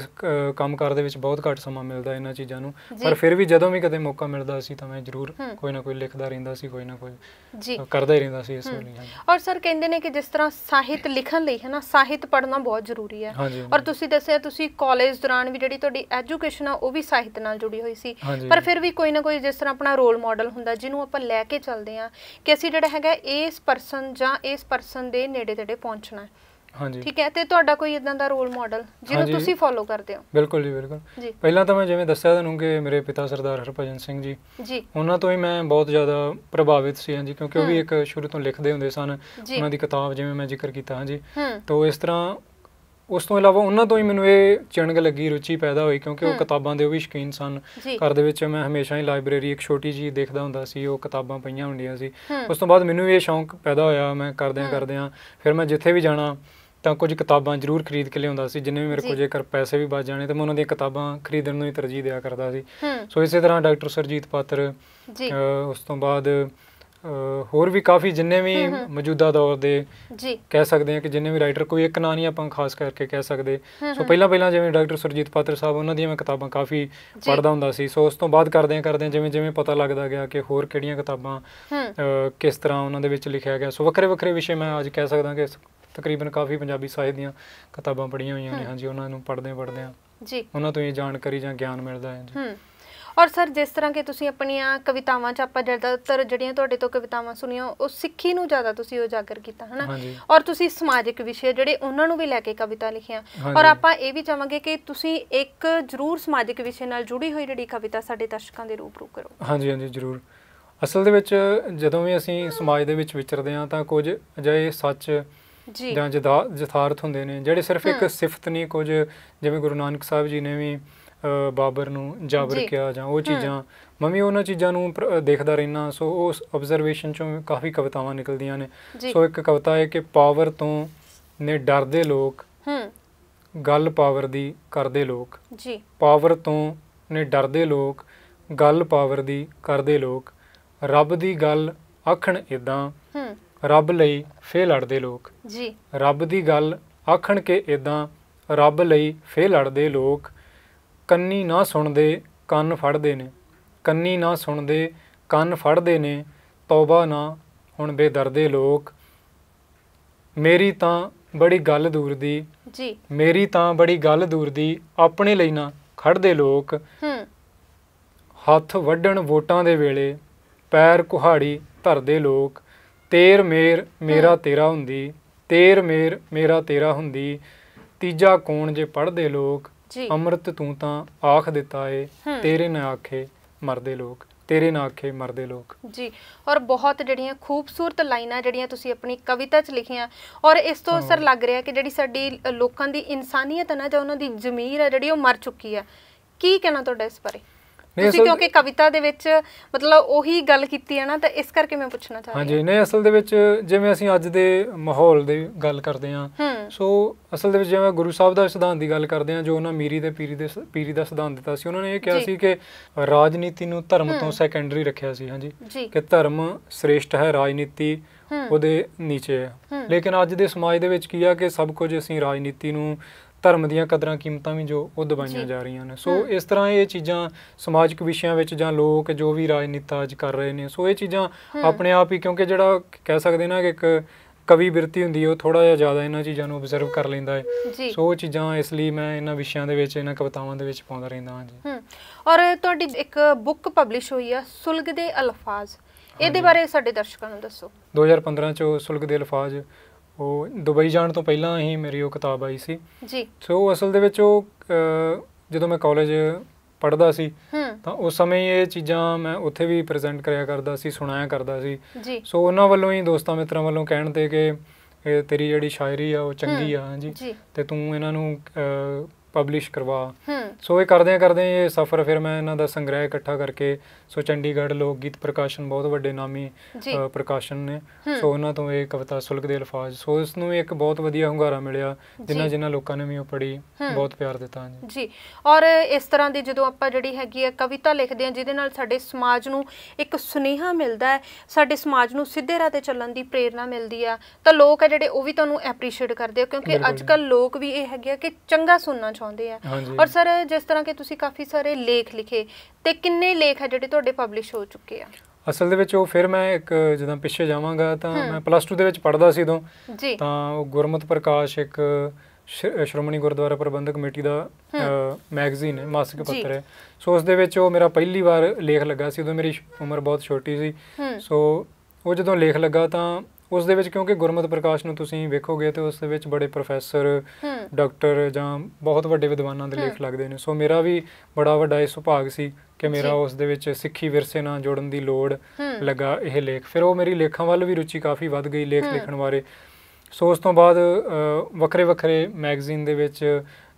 ਕੰਮ ਕਰ ਦੇ ਵਿੱਚ ਬਹੁਤ ਘੱਟ ਸਮਾਂ ਮਿਲਦਾ ਇਹਨਾਂ ਚੀਜ਼ਾਂ ਨੂੰ ਪਰ ਫਿਰ ਵੀ ਜਦੋਂ ਵੀ ਕਦੇ ਮੌਕਾ ਮਿਲਦਾ ਸੀ ਤਾਂ ਮੈਂ ਜ਼ਰੂਰ ਕੋਈ ਨਾ ਕੋਈ ਲਿਖਦਾ ਰਹਿੰਦਾ ਸੀ ਕੋਈ ਨਾ ਕੋਈ ਕਰਦਾ ਹੀ ਰਹਿੰਦਾ ਸੀ ਇਸ ਨੂੰ ਔਰ ਸਰ ਕਹਿੰਦੇ ਨੇ ਕਿ ਜਿਸ ਤਰ੍ਹਾਂ ਸਾਹਿਤ ਲਿਖਣ ਲਈ ਹੈ ਨਾ ਸਾਹਿਤ ਪੜ੍ਹਨਾ ਬਹੁਤ ਜ਼ਰੂਰੀ ਹੈ ਔਰ ਤੁਸੀਂ ਦੱਸਿਆ ਤੁਸੀਂ ਕਾਲਜ ਦੌਰਾਨ ਵੀ ਜਿਹੜੀ ਤੁਹਾਡੀ ਐਜੂਕੇਸ਼ਨ ਆ ਉਹ ਵੀ ਸਾਹਿਤ ਨਾਲ ਜੁੜੀ ਹੋਈ ਸੀ ਪਰ ਫਿਰ ਵੀ ਕੋਈ ਨਾ ਕੋਈ ਜਿਸ ਤਰ੍ਹਾਂ ਆਪਣਾ ਰੋਲ ਮਾਡਲ ਹੁੰਦਾ ਜਿਹਨੂੰ ਆਪਾਂ ਲੈ ਕੇ ਚੱਲਦੇ ਆ ਕਿ ਅਸੀਂ ਜਿਹੜਾ ਹੈਗਾ ਇਸ ਪਰਸਨ ਜਾਂ ਇਸ ਪਰਸਨ ਦੇ ਨੇੜੇ ਤੇੜੇ ਪਹੁੰਚਣਾ ਹੈ ਹਾਂਜੀ ਠੀਕ ਹੈ ਤੇ ਤੁਹਾਡਾ ਕੋਈ ਇਦਾਂ ਦਾ ਰੋਲ ਮਾਡਲ ਜਿਹਨੂੰ ਤੁਸੀਂ ਫੋਲੋ ਕਰਦੇ ਹੋ ਬਿਲਕੁਲ ਜੀ ਬਿਲਕੁਲ ਪਹਿਲਾਂ ਤਾਂ ਮੈਂ ਜਿਵੇਂ ਦੱਸਿਆ ਤੁਹਾਨੂੰ ਕਿ ਮੇਰੇ ਪਿਤਾ ਸਰਦਾਰ ਹਰਭਜਨ ਸਿੰਘ ਜੀ ਜੀ ਉਹਨਾਂ ਤੋਂ ਹੀ ਮੈਂ ਬਹੁਤ ਜ਼ਿਆਦਾ ਪ੍ਰਭਾਵਿਤ ਸੀ ਹਾਂਜੀ ਕਿਉਂਕਿ ਉਹ ਵੀ ਇੱਕ ਸ਼ੁਰੂ ਤੋਂ ਲਿਖਦੇ ਹੁੰਦੇ ਸਨ ਉਹਨਾਂ ਦੀ ਕਿਤਾਬ ਜਿਵੇਂ ਮੈਂ ਜ਼ਿਕਰ ਕੀਤਾ ਹਾਂਜੀ ਤਾਂ ਇਸ ਤਰ੍ਹਾਂ ਉਸ ਤੋਂ ਇਲਾਵਾ ਉਹਨਾਂ ਤੋਂ ਹੀ ਮੈਨੂੰ ਇਹ ਚਿਣਗ ਲੱਗੀ ਰੁਚੀ ਪੈਦਾ ਹੋਈ ਕਿਉਂਕਿ ਉਹ ਕਿਤਾਬਾਂ ਦੇ ਉਹ ਵੀ ਸ਼ਕੀਨ ਸਨ ਘਰ ਦੇ ਵਿੱਚ ਮੈਂ ਹਮੇਸ਼ਾ ਹੀ ਲਾਇਬ੍ਰੇਰੀ ਇੱਕ ਛੋਟੀ ਜੀ ਦੇਖਦਾ ਹੁੰਦਾ ਸੀ ਉਹ ਕਿਤਾਬਾਂ ਪਈਆਂ ਹੁੰਦੀਆਂ ਸੀ ਉਸ ਤੋਂ ਬਾਅਦ ਮੈਨੂੰ ਇਹ ਸ਼ੌਂਕ ਪੈਦਾ ਹੋਇਆ ਮੈਂ ਕਰਦਿਆਂ ਕਰਦਿਆਂ ਫਿਰ ਮੈਂ ਜਿੱਥੇ ਵੀ ਜਾਣਾ ਤਾਂ ਕੁਝ ਕਿਤਾਬਾਂ ਜ਼ਰੂਰ ਖਰੀਦ ਕੇ ਲਿਆਉਂਦਾ ਸੀ ਜਿੰਨੇ ਵੀ ਮੇਰੇ ਕੋਲ ਜੇਕਰ ਪੈਸੇ ਵੀ ਬਚ ਜਾਣੇ ਤਾਂ ਮੈਂ ਉਹਨਾਂ ਦੀਆਂ ਕਿਤਾਬਾਂ ਖਰੀਦਣ ਨੂੰ ਹੀ ਤਰਜੀਹ ਦਿਆ ਕਰਦਾ ਸੀ ਸੋ ਇਸੇ ਤਰ੍ਹਾਂ ਡਾਕਟਰ ਸਰਜੀਤ ਪਾਤਰ ਜੀ ਉਸ ਤੋਂ ਬਾਅਦ ਹੋਰ ਵੀ ਕਾਫੀ ਜਿੰਨੇ ਵੀ ਮੌਜੂਦਾ ਦੌਰ ਦੇ ਜੀ ਕਹਿ ਸਕਦੇ ਆ ਕਿ ਜਿੰਨੇ ਵੀ ਰਾਈਟਰ ਕੋਈ ਇੱਕ ਨਾਂ ਨਹੀਂ ਆਪਾਂ ਖਾਸ ਕਰਕੇ ਕਹਿ ਸਕਦੇ ਸੋ ਪਹਿਲਾਂ ਪਹਿਲਾਂ ਜਿਵੇਂ ਡਾਕਟਰ ਸਰਜੀਤ ਪਾਤਰ ਸਾਹਿਬ ਉਹਨਾਂ ਦੀਆਂ ਮੈਂ ਕਿਤਾਬਾਂ ਕਾਫੀ ਪੜਦਾ ਹੁੰਦਾ ਸੀ ਸੋ ਉਸ ਤੋਂ ਬਾਅਦ ਕਰਦੇ ਆ ਕਰਦੇ ਜਿਵੇਂ ਜਿਵੇਂ ਪਤਾ ਲੱਗਦਾ ਗਿਆ ਕਿ ਹੋਰ ਕਿਹੜੀਆਂ ਕਿਤਾਬਾਂ ਕਿਸ ਤਰ੍ਹਾਂ ਉਹਨਾਂ ਦੇ ਵਿੱਚ ਲਿਖਿਆ ਗਿਆ ਸੋ ਵੱਖਰੇ ਵੱਖਰੇ ਵਿਸ਼ੇ ਮੈਂ ਅੱਜ ਕਹਿ ਸਕਦਾ ਕਿ ਤਕਰੀਬਨ ਕਾਫੀ ਪੰਜਾਬੀ ਸਾਹਿਤ ਦੀਆਂ ਕਿਤਾਬਾਂ ਪੜੀਆਂ ਹੋਈਆਂ ਨੇ ਹਾਂਜੀ ਉਹਨਾਂ ਨੂੰ ਪੜਦੇ ਪੜਦੇ ਆ ਜੀ ਉਹਨਾਂ ਤੋਂ ਇਹ ਜਾਣਕਾਰੀ ਜਾਂ ਗਿਆਨ ਮਿਲਦਾ ਹੈ ਜੀ ਔਰ ਸਰ ਜਿਸ ਤਰ੍ਹਾਂ ਕਿ ਤੁਸੀਂ ਆਪਣੀਆਂ ਕਵਿਤਾਵਾਂ 'ਚ ਆਪਾਂ ਜ਼ਿਆਦਾਤਰ ਜਿਹੜੀਆਂ ਤੁਹਾਡੇ ਤੋਂ ਕਵਿਤਾਵਾਂ ਸੁਣੀਆਂ ਉਹ ਸਿੱਖੀ ਨੂੰ ਜ਼ਿਆਦਾ ਤੁਸੀਂ ਉਜਾਗਰ ਕੀਤਾ ਹਨਾ ਔਰ ਤੁਸੀਂ ਸਮਾਜਿਕ ਵਿਸ਼ੇ ਜਿਹੜੇ ਉਹਨਾਂ ਨੂੰ ਵੀ ਲੈ ਕੇ ਕਵਿਤਾ ਲਿਖੀਆਂ ਔਰ ਆਪਾਂ ਇਹ ਵੀ ਚਾਹਾਂਗੇ ਕਿ ਤੁਸੀਂ ਇੱਕ ਜ਼ਰੂਰ ਸਮਾਜਿਕ ਵਿਸ਼ੇ ਨਾਲ ਜੁੜੀ ਹੋਈ ਜਿਹੜੀ ਕਵਿਤਾ ਸਾਡੇ ਦਰਸ਼ਕਾਂ ਦੇ ਰੂਪ ਰੂਪ ਕਰੋ ਹਾਂਜੀ ਹਾਂਜੀ ਜ਼ਰੂਰ ਅਸਲ ਦੇ ਵਿੱਚ ਜਦੋਂ ਵੀ ਅਸੀਂ ਸਮਾਜ ਦੇ ਵਿੱਚ ਵਿਚਰਦੇ ਹਾਂ ਤਾਂ ਕੁਝ ਅਜਿਹੇ ਸੱਚ ਜਾਂ ਜਥਾਰਥ ਹੁੰਦੇ ਨੇ ਜਿਹੜੇ ਸਿਰਫ ਇੱਕ ਸਿਫਤ ਨਹੀਂ ਕੁਝ ਜਿਵੇਂ ਗੁਰੂ ਨਾਨਕ ਸਾਹਿਬ ਜੀ ਨੇ ਵੀ ਬਾਬਰ ਨੂੰ ਜਾਬਰ ਕਿਹਾ ਜਾਂ ਉਹ ਚੀਜ਼ਾਂ ਮੈਂ ਵੀ ਉਹਨਾਂ ਚੀਜ਼ਾਂ ਨੂੰ ਦੇਖਦਾ ਰਹਿਣਾ ਸੋ ਉਸ ਆਬਜ਼ਰਵੇਸ਼ਨ ਚੋਂ ਕਾਫੀ ਕਵਿਤਾਵਾਂ ਨਿਕਲਦੀਆਂ ਨੇ ਸੋ ਇੱਕ ਕਵਿਤਾ ਹੈ ਕਿ ਪਾਵਰ ਤੋਂ ਨੇ ਡਰਦੇ ਲੋਕ ਹੂੰ ਗੱਲ ਪਾਵਰ ਦੀ ਕਰਦੇ ਲੋਕ ਜੀ ਪਾਵਰ ਤੋਂ ਨੇ ਡਰਦੇ ਲੋਕ ਗੱਲ ਪਾਵਰ ਦੀ ਕਰਦੇ ਲੋਕ ਰੱਬ ਦੀ ਗੱਲ ਆਖਣ ਇਦਾਂ ਹੂੰ ਰੱਬ ਲਈ ਫੇ ਲੜਦੇ ਲੋਕ ਜੀ ਰੱਬ ਦੀ ਗੱਲ ਆਖਣ ਕੇ ਇਦਾਂ ਰੱਬ ਲਈ ਫੇ ਲੜਦੇ ਲੋਕ ਕੰਨੀ ਨਾ ਸੁਣਦੇ ਕੰਨ ਫੜਦੇ ਨੇ ਕੰਨੀ ਨਾ ਸੁਣਦੇ ਕੰਨ ਫੜਦੇ ਨੇ ਤੌਬਾ ਨਾ ਹੁਣ ਬੇਦਰਦੇ ਲੋਕ ਮੇਰੀ ਤਾਂ ਬੜੀ ਗੱਲ ਦੂਰ ਦੀ ਜੀ ਮੇਰੀ ਤਾਂ ਬੜੀ ਗੱਲ ਦੂਰ ਦੀ ਆਪਣੇ ਲਈ ਨਾ ਖੜਦੇ ਲੋਕ ਹੂੰ ਹੱਥ ਵੱਢਣ ਵੋਟਾਂ ਦੇ ਵੇਲੇ ਪੈਰ ਕੁਹਾੜੀ ਧਰਦੇ ਲੋਕ ਤੇਰ ਮੇਰ ਮੇਰਾ ਤੇਰਾ ਹੁੰਦੀ ਤੇਰ ਮੇਰ ਮੇਰਾ ਤੇਰਾ ਹੁੰਦੀ ਤੀਜਾ ਕੋਣ ਜੇ ਪੜਦੇ ਲੋਕ ਜੀ ਅੰਮ੍ਰਿਤ ਤੂੰ ਤਾਂ ਆਖ ਦਿੱਤਾ ਏ ਤੇਰੇ ਨਾ ਆਖੇ ਮਰਦੇ ਲੋਕ ਤੇਰੇ ਨਾ ਆਖੇ ਮਰਦੇ ਲੋਕ ਜੀ ਔਰ ਬਹੁਤ ਜਿਹੜੀਆਂ ਖੂਬਸੂਰਤ ਲਾਈਨਾਂ ਜਿਹੜੀਆਂ ਤੁਸੀਂ ਆਪਣੀ ਕਵਿਤਾ 'ਚ ਲਿਖੀਆਂ ਔਰ ਇਸ ਤੋਂ ਅਸਰ ਲੱਗ ਰਿਹਾ ਕਿ ਜਿਹੜੀ ਸਾਡੀ ਲੋਕਾਂ ਦੀ ਇਨਸਾਨੀਅਤ ਹੈ ਨਾ ਜਾਂ ਉਹਨਾਂ ਦੀ ਜ਼ਮੀਰ ਹੈ ਜਿਹੜੀ ਉਹ ਮਰ ਚੁੱਕੀ ਹੈ ਕੀ ਕਹਿਣਾ ਤੁਹਾਡਾ ਇਸ ਬਾਰੇ ਤੁਸੀਂ ਕਿਉਂਕਿ ਕਵਿਤਾ ਦੇ ਵਿੱਚ ਮਤਲਬ ਉਹੀ ਗੱਲ ਕੀਤੀ ਹੈ ਨਾ ਤਾਂ ਇਸ ਕਰਕੇ ਮੈਂ ਪੁੱਛਣਾ ਚਾਹ ਰਹੀ ਹਾਂ ਹਾਂਜੀ ਨਹੀਂ ਅਸਲ ਦੇ ਵਿੱਚ ਜਿਵੇਂ ਅਸੀਂ ਅੱਜ ਦੇ ਮਾਹੌਲ ਦੀ ਗੱਲ ਕਰਦੇ ਹਾਂ ਸੋ ਅਸਲ ਦੇ ਵਿੱਚ ਜਿਵੇਂ ਗੁਰੂ ਸਾਹਿਬ ਦਾ ਸਿਧਾਂਤ ਦੀ ਗੱਲ ਕਰਦੇ ਹਾਂ ਜੋ ਉਹਨਾਂ ਮੀਰੀ ਤੇ ਪੀਰੀ ਦੇ ਪੀਰੀ ਦਾ ਸਿਧਾਂਤ ਦਿੱਤਾ ਸੀ ਉਹਨਾਂ ਨੇ ਇਹ ਕਿਹਾ ਸੀ ਕਿ ਰਾਜਨੀਤੀ ਨੂੰ ਧਰਮ ਤੋਂ ਸੈਕੰਡਰੀ ਰੱਖਿਆ ਸੀ ਹਾਂਜੀ ਕਿ ਧਰਮ ਸ੍ਰੇਸ਼ਟ ਹੈ ਰਾਜਨੀਤੀ ਉਹਦੇ ਨੀਚੇ ਹੈ ਲੇਕਿਨ ਅੱਜ ਦੇ ਸਮਾਜ ਦੇ ਵਿੱਚ ਕੀ ਆ ਕਿ ਸਭ ਕੁਝ ਅਸੀਂ ਰਾਜਨੀਤੀ ਨੂੰ ਧਰਮ ਦੀਆਂ ਕਦਰਾਂ ਕੀਮਤਾਂ ਵੀ ਜੋ ਉਹ ਦਬਾਈਆਂ ਜਾ ਰਹੀਆਂ ਨੇ ਸੋ ਇਸ ਤਰ੍ਹਾਂ ਇਹ ਚੀਜ਼ਾਂ ਸਮਾਜਿਕ ਵਿਸ਼ਿਆਂ ਵਿੱਚ ਜਾਂ ਲੋਕ ਜੋ ਵੀ ਰਾਜਨੀਤਾ ਅੱਜ ਕਰ ਰਹੇ ਨੇ ਸੋ ਇਹ ਚੀਜ਼ਾਂ ਆਪਣੇ ਆਪ ਹੀ ਕਿਉਂਕਿ ਜਿਹੜਾ ਕਹਿ ਸਕਦੇ ਨਾ ਕਿ ਇੱਕ ਕਵੀ ਬਿਰਤੀ ਹੁੰਦੀ ਹੈ ਉਹ ਥੋੜਾ ਜਿਹਾ ਜ਼ਿਆਦਾ ਇਹਨਾਂ ਚੀਜ਼ਾਂ ਨੂੰ ਆਬਜ਼ਰਵ ਕਰ ਲੈਂਦਾ ਹੈ ਸੋ ਉਹ ਚੀਜ਼ਾਂ ਇਸ ਲਈ ਮੈਂ ਇਹਨਾਂ ਵਿਸ਼ਿਆਂ ਦੇ ਵਿੱਚ ਇਹਨਾਂ ਕਵਿਤਾਵਾਂ ਦੇ ਵਿੱਚ ਪਾਉਂਦਾ ਰਹਿੰਦਾ ਹਾਂ ਜੀ ਔਰ ਤੁਹਾਡੀ ਇੱਕ ਬੁੱਕ ਪਬਲਿਸ਼ ਹੋਈ ਆ ਸੁਲਗਦੇ ਅਲਫਾਜ਼ ਇਹਦੇ ਬਾਰੇ ਸਾਡੇ ਦਰਸ਼ਕਾਂ ਨੂੰ ਦੱਸੋ 2015 ਚ ਸੁਲਗਦੇ ਅਲਫਾਜ਼ ਉਹ ਦੁਬਈ ਜਾਣ ਤੋਂ ਪਹਿਲਾਂ ਹੀ ਮੇਰੀ ਉਹ ਕਿਤਾਬ ਆਈ ਸੀ ਜੀ ਸੋ ਅਸਲ ਦੇ ਵਿੱਚ ਉਹ ਜਦੋਂ ਮੈਂ ਕਾਲਜ ਪੜਦਾ ਸੀ ਤਾਂ ਉਸ ਸਮੇਂ ਇਹ ਚੀਜ਼ਾਂ ਮੈਂ ਉੱਥੇ ਵੀ ਪ੍ਰੈਜ਼ੈਂਟ ਕਰਿਆ ਕਰਦਾ ਸੀ ਸੁਣਾਇਆ ਕਰਦਾ ਸੀ ਸੋ ਉਹਨਾਂ ਵੱਲੋਂ ਹੀ ਦੋਸਤਾਂ ਮਿੱਤਰਾਂ ਵੱਲੋਂ ਕਹਿਣ ਤੇ ਕਿ ਤੇਰੀ ਜਿਹੜੀ ਸ਼ਾਇਰੀ ਆ ਉਹ ਚੰਗੀ ਆ ਹਾਂਜੀ ਤੇ ਤੂੰ ਇਹਨਾਂ ਨੂੰ ਪਬਲਿਸ਼ ਕਰਵਾ ਸੋ ਇਹ ਕਰਦੇ ਕਰਦੇ ਆ ਇਹ ਸਫਰ ਫਿਰ ਮੈਂ ਇਹਨਾਂ ਦਾ ਸੰਗ੍ਰਹਿ ਇਕੱਠਾ ਕਰਕੇ ਸੋ ਚੰਡੀਗੜ੍ਹ ਲੋਕ ਗੀਤ ਪ੍ਰਕਾਸ਼ਨ ਬਹੁਤ ਵੱਡੇ ਨਾਮੀ ਪ੍ਰਕਾਸ਼ਨ ਨੇ ਸੋ ਉਹਨਾਂ ਤੋਂ ਇਹ ਕਵਿਤਾ ਸੁਲਕ ਦੇ ਅਲਫਾਜ਼ ਸੋ ਇਸ ਨੂੰ ਇੱਕ ਬਹੁਤ ਵਧੀਆ ਹੁੰਗਾਰਾ ਮਿਲਿਆ ਜਿਨ੍ਹਾਂ ਜਿਨ੍ਹਾਂ ਲੋਕਾਂ ਨੇ ਵੀ ਉਹ ਪੜ੍ਹੀ ਬਹੁਤ ਪਿਆਰ ਦਿੱਤਾ ਜੀ ਔਰ ਇਸ ਤਰ੍ਹਾਂ ਦੀ ਜਦੋਂ ਆਪਾਂ ਜਿਹੜੀ ਹੈਗੀ ਹੈ ਕਵਿਤਾ ਲਿਖਦੇ ਆ ਜਿਹਦੇ ਨਾਲ ਸਾਡੇ ਸਮਾਜ ਨੂੰ ਇੱਕ ਸੁਨੇਹਾ ਮਿਲਦਾ ਹੈ ਸਾਡੇ ਸਮਾਜ ਨੂੰ ਸਿੱਧੇ ਰਾਹ ਤੇ ਚੱਲਣ ਦੀ ਪ੍ਰੇਰਣਾ ਮਿਲਦੀ ਆ ਤਾਂ ਲੋਕ ਆ ਜਿਹੜੇ ਉਹ ਵੀ ਤੁਹਾਨੂੰ ਐਪਰੀਸ਼ੀਏਟ ਕਰਦੇ ਆ ਕਿਉਂਕਿ ਅੱਜ ਕੱਲ ਲੋਕ ਵੀ ਇਹ ਹੈਗੇ ਆ ਕਿ ਚੰਗਾ ਸੁਣਨਾ ਚਾਹੁੰਦੇ ਆ ਔਰ ਸਰ ਜਿਸ ਤਰ੍ਹਾਂ ਕਿ ਤੁਸੀਂ ਕਾਫੀ ਸਾਰੇ ਲੇਖ ਲਿਖੇ ਤੇ ਕਿੰਨੇ ਲੇਖ ਆ ਜਿਹੜੇ ਤੁਹਾਡੇ ਪਬਲਿਸ਼ ਹੋ ਚੁੱਕੇ ਆ ਅਸਲ ਦੇ ਵਿੱਚ ਉਹ ਫਿਰ ਮੈਂ ਇੱਕ ਜਦੋਂ ਪਿੱਛੇ ਜਾਵਾਂਗਾ ਤਾਂ ਮੈਂ ਪਲੱਸ 2 ਦੇ ਵਿੱਚ ਪੜਦਾ ਸੀ ਉਦੋਂ ਤਾਂ ਉਹ ਗੁਰਮਤ ਪ੍ਰਕਾਸ਼ ਇੱਕ ਸ਼੍ਰੋਮਣੀ ਗੁਰਦੁਆਰਾ ਪ੍ਰਬੰਧਕ ਕਮੇਟੀ ਦਾ ਮੈਗਜ਼ੀਨ ਹੈ ਮਾਸਿਕ ਪੱਤਰ ਹੈ ਸੋ ਉਸ ਦੇ ਵਿੱਚ ਉਹ ਮੇਰਾ ਪਹਿਲੀ ਵਾਰ ਲੇਖ ਲੱਗਾ ਸੀ ਉਦੋਂ ਮੇਰੀ ਉਮਰ ਬਹੁਤ ਛੋਟੀ ਸੀ ਸੋ ਉਹ ਜਦੋਂ ਲੇਖ ਲੱਗਾ ਤਾਂ ਉਸ ਦੇ ਵਿੱਚ ਕਿਉਂਕਿ ਗੁਰਮਤ ਪ੍ਰਕਾਸ਼ ਨੂੰ ਤੁਸੀਂ ਵੇਖੋਗੇ ਤੇ ਉਸ ਦੇ ਵਿੱਚ ਬੜੇ ਪ੍ਰੋਫੈਸਰ ਡਾਕਟਰ ਜਾਂ ਬਹੁਤ ਵੱਡੇ ਵਿਦਵਾਨਾਂ ਦੇ ਲੇਖ ਲੱਗਦੇ ਨੇ ਸੋ ਮੇਰਾ ਵੀ ਬੜਾ ਵੱਡਾ ਇਹ ਸੁਭਾਗ ਸੀ ਕਿ ਮੇਰਾ ਉਸ ਦੇ ਵਿੱਚ ਸਿੱਖੀ ਵਿਰਸੇ ਨਾਲ ਜੋੜਨ ਦੀ ਲੋੜ ਲੱਗਾ ਇਹ ਲੇਖ ਫਿਰ ਉਹ ਮੇਰੀ ਲੇਖਾਂ ਵੱਲ ਵੀ ਰੁਚੀ ਕਾਫੀ ਵੱਧ ਗਈ ਲੇਖ ਲਿਖਣ ਬਾਰੇ ਸੋ ਉਸ ਤੋਂ ਬਾਅਦ ਵੱਖਰੇ ਵੱਖਰੇ ਮੈਗਜ਼ੀਨ ਦੇ ਵਿੱਚ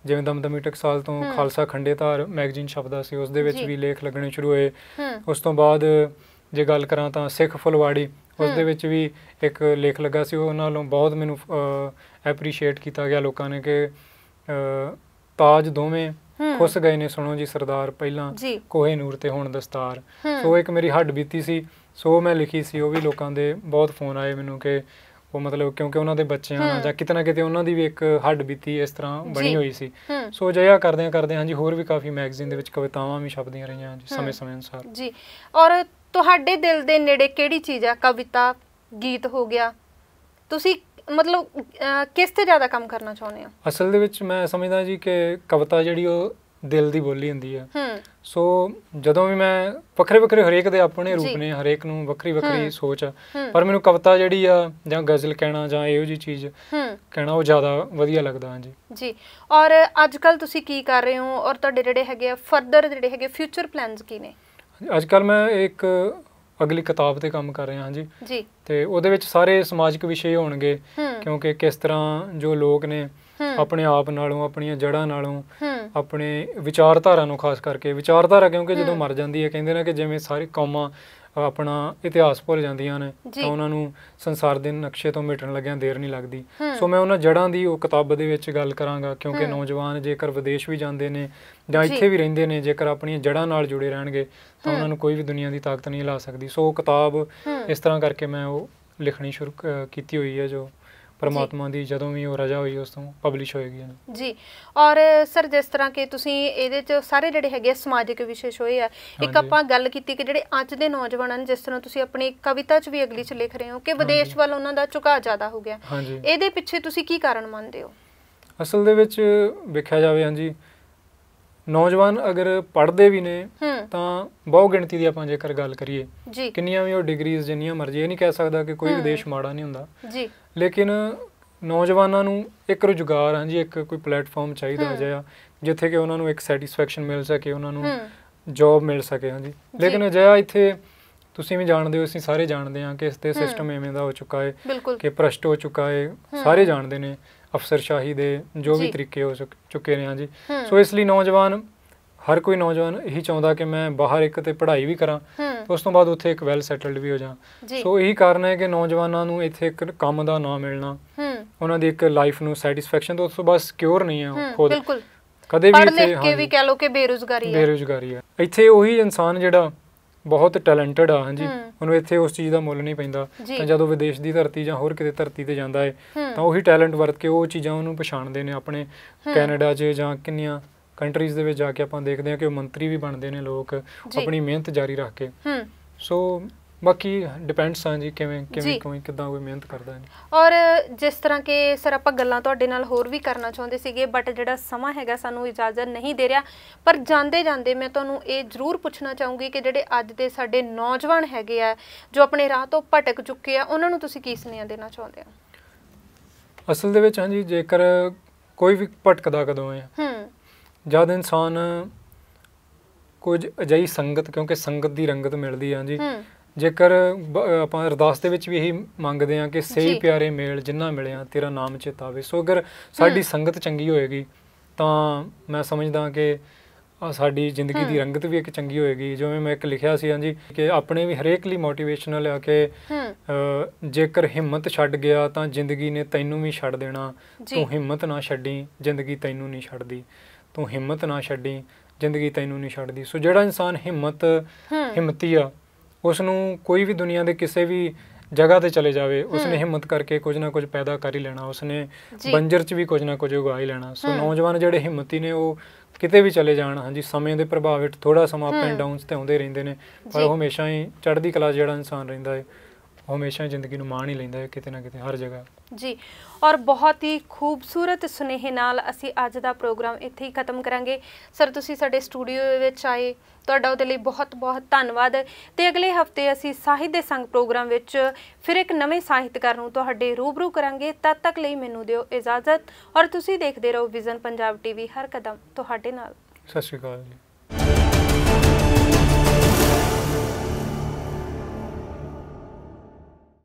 ਜਿਵੇਂ ਦਮਦਮੀ ਟਕਸਾਲ ਤੋਂ ਖਾਲਸਾ ਖੰਡੇਤਾਰ ਮੈਗਜ਼ੀਨ ਸ਼ਬਦਾ ਸੀ ਉਸ ਦੇ ਵਿੱਚ ਵੀ ਲੇਖ ਲੱਗਣੇ ਸ਼ੁਰੂ ਹੋਏ ਉਸ ਤੋਂ ਬਾਅਦ ਜੇ ਗੱਲ ਕਰਾਂ ਤਾਂ ਸਿੱਖ ਫੁਲਵਾੜੀ ਉਸ ਦੇ ਵਿੱਚ ਵੀ ਇੱਕ ਲੇਖ ਲੱਗਾ ਸੀ ਉਹਨਾਂ ਨੂੰ ਬਹੁਤ ਮੈਨੂੰ ਐਪਰੀਸ਼ੀਏਟ ਕੀਤਾ ਗਿਆ ਲੋਕਾਂ ਨੇ ਕਿ ਤਾਜ ਦੋਵੇਂ ਖੁੱਸ ਗਏ ਨੇ ਸੁਣੋ ਜੀ ਸਰਦਾਰ ਪਹਿਲਾਂ ਕੋਹੇ ਨੂਰ ਤੇ ਹੁਣ ਦਸਤਾਰ ਸੋ ਇੱਕ ਮੇਰੀ ਹੱਡ ਬੀਤੀ ਸੀ ਸੋ ਮੈਂ ਲਿਖੀ ਸੀ ਉਹ ਵੀ ਲੋਕਾਂ ਦੇ ਬਹੁਤ ਫੋਨ ਆਏ ਮੈਨੂੰ ਕਿ ਉਹ ਮਤਲਬ ਕਿਉਂਕਿ ਉਹਨਾਂ ਦੇ ਬੱਚਿਆਂ ਨਾਲ ਜਾਂ ਕਿਤਨਾ ਕਿਤੇ ਉਹਨਾਂ ਦੀ ਵੀ ਇੱਕ ਹੱਡ ਬੀਤੀ ਇਸ ਤਰ੍ਹਾਂ ਬਣੀ ਹੋਈ ਸੀ ਸੋ ਆ ਕਰਦਿਆਂ ਹਾਂ ਜੀ ਹੋਰ ਵੀ ਕਾਫੀ ਮੈਗਜ਼ੀਨ ਦੇ ਵਿੱਚ ਕਵਿਤਾਵਾਂ ਵੀ ਛਪਦੀਆਂ ਰਹੀਆਂ ਜੀ ਸਮੇਂ-ਸਮੇਂ ਅਨੁਸਾਰ ਜੀ ਔਰ ਤੁਹਾਡੇ ਦਿਲ ਦੇ ਨੇੜੇ ਕਿਹੜੀ ਚੀਜ਼ ਆ ਕਵਿਤਾ ਗੀਤ ਹੋ ਗਿਆ ਤੁਸੀਂ ਮਤਲਬ ਕਿਸ ਤੇ ਜ਼ਿਆਦਾ ਕੰਮ ਕਰਨਾ ਚਾਹੁੰਦੇ ਆ ਅਸਲ ਦੇ ਵਿੱਚ ਮੈਂ ਸਮਝਦਾ ਜੀ ਕਿ ਕਵਿਤਾ ਜਿਹੜੀ ਉਹ ਦਿਲ ਦੀ ਬੋਲੀ ਹੁੰਦੀ ਆ ਹੂੰ ਸੋ ਜਦੋਂ ਵੀ ਮੈਂ ਵੱਖਰੇ ਵੱਖਰੇ ਹਰੇਕ ਦੇ ਆਪਣੇ ਰੂਪ ਨੇ ਹਰੇਕ ਨੂੰ ਵੱਖਰੀ ਵੱਖਰੀ ਸੋਚ ਆ ਪਰ ਮੈਨੂੰ ਕਵਿਤਾ ਜਿਹੜੀ ਆ ਜਾਂ ਗਜ਼ਲ ਕਹਿਣਾ ਜਾਂ ਇਹੋ ਜੀ ਚੀਜ਼ ਹੂੰ ਕਹਿਣਾ ਉਹ ਜ਼ਿਆਦਾ ਵਧੀਆ ਲੱਗਦਾ ਹਾਂ ਜੀ ਜੀ ਔਰ ਅੱਜ ਕੱਲ ਤੁਸੀਂ ਕੀ ਕਰ ਰਹੇ ਹੋ ਔਰ ਤੁਹਾਡੇ ਜਿਹੜੇ ਹੈਗੇ ਆ ਫਰਦਰ ਜਿਹੜੇ ਹੈਗੇ ਫਿਊਚਰ ਪਲਾਨਸ ਕੀ ਨੇ ਅੱਜ ਕੱਲ ਮੈਂ ਇੱਕ ਅਗਲੀ ਕਿਤਾਬ ਤੇ ਕੰਮ ਕਰ ਰਿਹਾ ਹਾਂ ਜੀ ਜੀ ਤੇ ਉਹਦੇ ਵਿੱਚ ਸਾਰੇ ਸਮਾਜਿਕ ਵਿਸ਼ੇ ਹੋਣਗੇ ਕਿਉਂਕਿ ਕਿਸ ਤਰ੍ਹਾਂ ਜੋ ਲੋਕ ਨੇ ਆਪਣੇ ਆਪ ਨਾਲੋਂ ਆਪਣੀਆਂ ਜੜਾਂ ਨਾਲੋਂ ਆਪਣੇ ਵਿਚਾਰਧਾਰਾ ਨੂੰ ਖਾਸ ਕਰਕੇ ਵਿਚਾਰਧਾਰਾ ਕਿਉਂਕਿ ਜਦੋਂ ਮਰ ਜਾਂਦੀ ਹੈ ਕਹਿੰਦੇ ਨੇ ਕਿ ਜਿਵੇਂ ਸਾਰੇ ਕੌਮਾਂ ਆਪਣਾ ਇਤਿਹਾਸ ਭੁੱਲ ਜਾਂਦੀਆਂ ਨੇ ਤਾਂ ਉਹਨਾਂ ਨੂੰ ਸੰਸਾਰ ਦੇ ਨਕਸ਼ੇ ਤੋਂ ਮਿਟਣ ਲੱਗਿਆਂ ਦੇਰ ਨਹੀਂ ਲੱਗਦੀ ਸੋ ਮੈਂ ਉਹਨਾਂ ਜੜਾਂ ਦੀ ਉਹ ਕਿਤਾਬ ਦੇ ਵਿੱਚ ਗੱਲ ਕਰਾਂਗਾ ਕਿਉਂਕਿ ਨੌਜਵਾਨ ਜੇਕਰ ਵਿਦੇਸ਼ ਵੀ ਜਾਂਦੇ ਨੇ ਜਾਂ ਇੱਥੇ ਵੀ ਰਹਿੰਦੇ ਨੇ ਜੇਕਰ ਆਪਣੀਆਂ ਜੜਾਂ ਨਾਲ ਜੁੜੇ ਰਹਿਣਗੇ ਤਾਂ ਉਹਨਾਂ ਨੂੰ ਕੋਈ ਵੀ ਦੁਨੀਆ ਦੀ ਤਾਕਤ ਨਹੀਂ ਲਾ ਸਕਦੀ ਸੋ ਉਹ ਕਿਤਾਬ ਇਸ ਤਰ੍ਹਾਂ ਕਰਕੇ ਮੈਂ ਉਹ ਲਿਖਣੀ ਸ਼ੁਰੂ ਕੀਤੀ ਹੋਈ ਹੈ ਜੋ ਪਰਮਾਤਮਾ ਦੀ ਜਦੋਂ ਵੀ ਉਹ ਰਜਾ ਹੋਈ ਉਸ ਤੋਂ ਪਬਲਿਸ਼ ਹੋਏਗੀ ਜੀ ਔਰ ਸਰ ਜਿਸ ਤਰ੍ਹਾਂ ਕਿ ਤੁਸੀਂ ਇਹਦੇ ਚ ਸਾਰੇ ਜਿਹੜੇ ਹੈਗੇ ਸਮਾਜਿਕ ਵਿਸ਼ੇਸ਼ ਹੋਏ ਆ ਇੱਕ ਆਪਾਂ ਗੱਲ ਕੀਤੀ ਕਿ ਜਿਹੜੇ ਅੱਜ ਦੇ ਨੌਜਵਾਨਾਂ ਨੇ ਜਿਸ ਤਰ੍ਹਾਂ ਤੁਸੀਂ ਆਪਣੀ ਕਵਿਤਾ ਚ ਵੀ ਅਗਲੀ ਚ ਲਿਖ ਰਹੇ ਹੋ ਕਿ ਵਿਦੇਸ਼ ਵੱਲ ਉਹਨਾਂ ਦਾ ਝੁਕਾਅ ਜ਼ਿਆਦਾ ਹੋ ਗਿਆ ਇਹਦੇ ਪਿੱਛੇ ਤੁਸੀਂ ਕੀ ਕਾਰਨ ਮੰਨਦੇ ਹੋ ਅਸਲ ਦੇ ਵਿੱਚ ਵੇਖਿਆ ਜਾਵੇ ਹਾਂਜੀ ਨੌਜਵਾਨ ਅਗਰ ਪੜ੍ਹਦੇ ਵੀ ਨੇ ਤਾਂ ਬਹੁ ਗਿਣਤੀ ਦੀ ਆਪਾਂ ਜੇਕਰ ਗੱਲ ਕਰੀਏ ਕਿੰਨੀਆਂ ਵੀ ਉਹ ਡਿਗਰੀਜ਼ ਜਿੰਨੀਆਂ ਮਰਜ਼ੀ ਇਹ ਨਹੀਂ ਕਹਿ ਸਕਦਾ ਕਿ ਕੋਈ ਵਿਦੇਸ਼ ਮਾੜਾ ਨਹੀਂ ਹੁੰਦਾ ਜੀ ਲੇਕਿਨ ਨੌਜਵਾਨਾਂ ਨੂੰ ਇੱਕ ਰੁਜ਼ਗਾਰ ਹਾਂ ਜੀ ਇੱਕ ਕੋਈ ਪਲੇਟਫਾਰਮ ਚਾਹੀਦਾ ਹੋ ਜਾਇਆ ਜਿੱਥੇ ਕਿ ਉਹਨਾਂ ਨੂੰ ਇੱਕ ਸੈਟੀਸਫੈਕਸ਼ਨ ਮਿਲ ਸਕੇ ਉਹਨਾਂ ਨੂੰ ਜੌਬ ਮਿਲ ਸਕੇ ਹਾਂ ਜੀ ਲੇਕਿਨ ਅਜਿਹਾ ਇੱਥੇ ਤੁਸੀਂ ਵੀ ਜਾਣਦੇ ਹੋ ਅਸੀਂ ਸਾਰੇ ਜਾਣਦੇ ਹਾਂ ਕਿ ਇਸ ਤੇ ਸਿਸਟਮ ਐਵੇਂ ਦਾ ਹੋ ਚੁੱਕਾ ਹੈ ਕਿ ਪ੍ਰਸ਼ਟ ਹੋ ਚੁੱਕਾ ਹੈ ਸਾਰੇ ਜਾਣਦੇ ਨੇ ਅਫਸਰਸ਼ਾਹੀ ਦੇ ਜੋ ਵੀ ਤਰੀਕੇ ਹੋ ਚੁੱਕੇ ਨੇ ਹਾਂ ਜੀ ਸੋ ਇਸ ਲਈ ਨੌਜਵਾਨ ਹਰ ਕੋਈ ਨੌਜਵਾਨ ਇਹੀ ਚਾਹੁੰਦਾ ਕਿ ਮੈਂ ਬਾਹਰ ਇੱਕ ਤੇ ਪੜ੍ਹਾਈ ਵੀ ਕਰਾਂ ਉਸ ਤੋਂ ਬਾਅਦ ਉੱਥੇ ਇੱਕ ਵੈਲ ਸੈਟਲਡ ਵੀ ਹੋ ਜਾਵਾਂ ਸੋ ਇਹੀ ਕਾਰਨ ਹੈ ਕਿ ਨੌਜਵਾਨਾਂ ਨੂੰ ਇੱਥੇ ਇੱਕ ਕੰਮ ਦਾ ਨਾ ਮਿਲਣਾ ਉਹਨਾਂ ਦੀ ਇੱਕ ਲਾਈਫ ਨੂੰ ਸੈਟੀਸਫੈਕਸ਼ਨ ਤੋਂ ਉਸ ਤੋਂ ਬਾਅਦ ਸਿਕਿਉਰ ਨਹੀਂ ਹੈ ਉਹ ਖੁਦ ਕਦੇ ਵੀ ਇੱਥੇ ਹਾਂ ਵੀ ਕਹਿ ਲੋ ਕਿ ਬੇਰੋਜ਼ਗਾਰੀ ਹੈ ਬੇਰੋਜ਼ਗਾਰੀ ਹੈ ਇੱਥੇ ਉਹੀ ਇਨਸਾਨ ਜਿਹੜਾ ਬਹੁਤ ਟੈਲੈਂਟਡ ਆ ਹਾਂਜੀ ਉਹਨੂੰ ਇੱਥੇ ਉਸ ਚੀਜ਼ ਦਾ ਮੁੱਲ ਨਹੀਂ ਪੈਂਦਾ ਤਾਂ ਜਦੋਂ ਵਿਦੇਸ਼ ਦੀ ਧਰਤੀ ਜਾਂ ਹੋਰ ਕਿਤੇ ਧਰਤੀ ਤੇ ਜਾਂਦਾ ਹੈ ਤਾਂ ਉਹੀ ਟੈਲੈਂਟ ਵਰਤ ਕੇ ਉਹ ਚੀਜ਼ਾਂ ਉਹਨੂੰ ਪਛਾਣਦੇ ਨੇ ਆਪਣੇ ਕੈਨੇਡਾ 'ਚ ਜਾਂ ਕਿੰਨੀਆਂ ਕੰਟਰੀਜ਼ ਦੇ ਵਿੱਚ ਜਾ ਕੇ ਆਪਾਂ ਦੇਖਦੇ ਹਾਂ ਕਿ ਉਹ ਮੰਤਰੀ ਵੀ ਬਣਦੇ ਨੇ ਲੋਕ ਆਪਣੀ ਮਿਹਨਤ ਜਾਰੀ ਰੱਖ ਕੇ ਹੂੰ ਸੋ ਬਾਕੀ ਡਿਪੈਂਡਸ ਆ ਜੀ ਕਿਵੇਂ ਕਿਵੇਂ ਕੋਈ ਕਿਦਾਂ ਕੋਈ ਮਿਹਨਤ ਕਰਦਾ ਹੈ ਔਰ ਜਿਸ ਤਰ੍ਹਾਂ ਕਿ ਸਰ ਆਪਾਂ ਗੱਲਾਂ ਤੁਹਾਡੇ ਨਾਲ ਹੋਰ ਵੀ ਕਰਨਾ ਚਾਹੁੰਦੇ ਸੀਗੇ ਬਟ ਜਿਹੜਾ ਸਮਾਂ ਹੈਗਾ ਸਾਨੂੰ ਇਜਾਜ਼ਤ ਨਹੀਂ ਦੇ ਰਿਹਾ ਪਰ ਜਾਂਦੇ ਜਾਂਦੇ ਮੈਂ ਤੁਹਾਨੂੰ ਇਹ ਜ਼ਰੂਰ ਪੁੱਛਣਾ ਚਾਹੂੰਗੀ ਕਿ ਜਿਹੜੇ ਅੱਜ ਦੇ ਸਾਡੇ ਨੌਜਵਾਨ ਹੈਗੇ ਆ ਜੋ ਆਪਣੇ ਰਾਹ ਤੋਂ ਭਟਕ ਚੁੱਕੇ ਆ ਉਹਨਾਂ ਨੂੰ ਤੁਸੀਂ ਕੀ ਸੁਨੇਹਾ ਦੇਣਾ ਚਾਹੁੰਦੇ ਆ ਅਸਲ ਦੇ ਵਿੱਚ ਹਾਂਜੀ ਜੇਕਰ ਕੋਈ ਵੀ ਭਟਕਦਾ ਕਦੋਂ ਆ ਹੂੰ ਜਦ ਇਨਸਾਨ ਕੁਝ ਅਜਈ ਸੰਗਤ ਕਿਉਂਕਿ ਸੰਗਤ ਦੀ ਰੰਗਤ ਮਿਲਦੀ ਆ ਜੀ ਜੇਕਰ ਆਪਾਂ ਅਰਦਾਸ ਦੇ ਵਿੱਚ ਵੀ ਇਹੀ ਮੰਗਦੇ ਆ ਕਿ ਸਹੀ ਪਿਆਰੇ ਮੇਲ ਜਿੰਨਾ ਮਿਲਿਆ ਤੇਰਾ ਨਾਮ ਚੇਤਾਵੇ ਸੋ ਅਗਰ ਸਾਡੀ ਸੰਗਤ ਚੰਗੀ ਹੋਏਗੀ ਤਾਂ ਮੈਂ ਸਮਝਦਾ ਕਿ ਸਾਡੀ ਜ਼ਿੰਦਗੀ ਦੀ ਰੰਗਤ ਵੀ ਇੱਕ ਚੰਗੀ ਹੋਏਗੀ ਜਿਵੇਂ ਮੈਂ ਇੱਕ ਲਿਖਿਆ ਸੀ ਹਾਂਜੀ ਕਿ ਆਪਣੇ ਵੀ ਹਰੇਕ ਲਈ ਮੋਟੀਵੇਸ਼ਨਲ ਆ ਕਿ ਜੇਕਰ ਹਿੰਮਤ ਛੱਡ ਗਿਆ ਤਾਂ ਜ਼ਿੰਦਗੀ ਨੇ ਤੈਨੂੰ ਵੀ ਛੱਡ ਦੇਣਾ ਤੂੰ ਹਿੰਮਤ ਨਾ ਛੱਡੀ ਜ਼ਿੰਦਗੀ ਤੈਨੂੰ ਨਹੀਂ ਛੱਡਦੀ ਤੂੰ ਹਿੰਮਤ ਨਾ ਛੱਡੀ ਜ਼ਿੰਦਗੀ ਤੈਨੂੰ ਨਹੀਂ ਛੱਡਦੀ ਸੋ ਜਿਹੜਾ ਇਨਸਾਨ ਹਿੰਮਤ ਹਿੰਮਤੀ ਆ ਉਸ ਨੂੰ ਕੋਈ ਵੀ ਦੁਨੀਆ ਦੇ ਕਿਸੇ ਵੀ ਜਗ੍ਹਾ ਤੇ ਚਲੇ ਜਾਵੇ ਉਸ ਨੇ ਹਿੰਮਤ ਕਰਕੇ ਕੁਝ ਨਾ ਕੁਝ ਪੈਦਾ ਕਰ ਹੀ ਲੈਣਾ ਉਸ ਨੇ ਬੰਜਰ 'ਚ ਵੀ ਕੁਝ ਨਾ ਕੁਝ ਉਗਾ ਹੀ ਲੈਣਾ ਸੋ ਨੌਜਵਾਨ ਜਿਹੜੇ ਹਿੰਮਤੀ ਨੇ ਉਹ ਕਿਤੇ ਵੀ ਚਲੇ ਜਾਣ ਹਾਂਜੀ ਸਮੇਂ ਦੇ ਪ੍ਰਭਾਵ ਹੇਠ ਥੋੜਾ ਸਮਾਂ ਅਪ ਐਂਡ ਡਾਊਨਸ ਤੇ ਆਉਂਦੇ ਰਹਿੰਦੇ ਨੇ ਪਰ ਉਹ ਹਮੇਸ਼ਾ ਹੀ ਚੜ੍ਹਦੀ ਕਲਾ ਜਿਹੜਾ ਇਨਸਾਨ ਰਹਿੰਦਾ ਹੈ ਹਮੇਸ਼ਾ ਜ਼ਿੰਦਗੀ ਨੂੰ ਮਾਣ ਹੀ ਲੈਂਦਾ ਹੈ ਕਿਤੇ ਨਾ ਕਿਤੇ ਹਰ ਜਗ੍ਹਾ ਜੀ ਔਰ ਬਹੁਤ ਹੀ ਖੂਬਸੂਰਤ ਸੁਨੇਹੇ ਨਾਲ ਅਸੀਂ ਅੱਜ ਦਾ ਪ੍ਰੋਗਰਾਮ ਇੱਥੇ ਹੀ ਖਤਮ ਕਰਾਂਗੇ ਸਰ ਤੁਸੀਂ ਸਾਡੇ ਸਟੂਡੀਓ ਵਿੱਚ ਆਏ ਤੁਹਾਡਾ ਉਹਦੇ ਲਈ ਬਹੁਤ-ਬਹੁਤ ਧੰਨਵਾਦ ਤੇ ਅਗਲੇ ਹਫਤੇ ਅਸੀਂ ਸਾਹਿਤ ਦੇ ਸੰਗ ਪ੍ਰੋਗਰਾਮ ਵਿੱਚ ਫਿਰ ਇੱਕ ਨਵੇਂ ਸਾਹਿਤਕਾਰ ਨੂੰ ਤੁਹਾਡੇ ਰੂਬਰੂ ਕਰਾਂਗੇ ਤਦ ਤੱਕ ਲਈ ਮੈਨੂੰ ਦਿਓ ਇਜਾਜ਼ਤ ਔਰ ਤੁਸੀਂ ਦੇਖਦੇ ਰਹੋ ਵਿਜ਼ਨ ਪੰਜਾਬ ਟੀਵੀ ਹਰ ਕਦਮ ਤੁਹਾਡੇ ਨਾਲ ਸਤਿ ਸ਼੍ਰੀ ਅਕਾਲ ਜੀ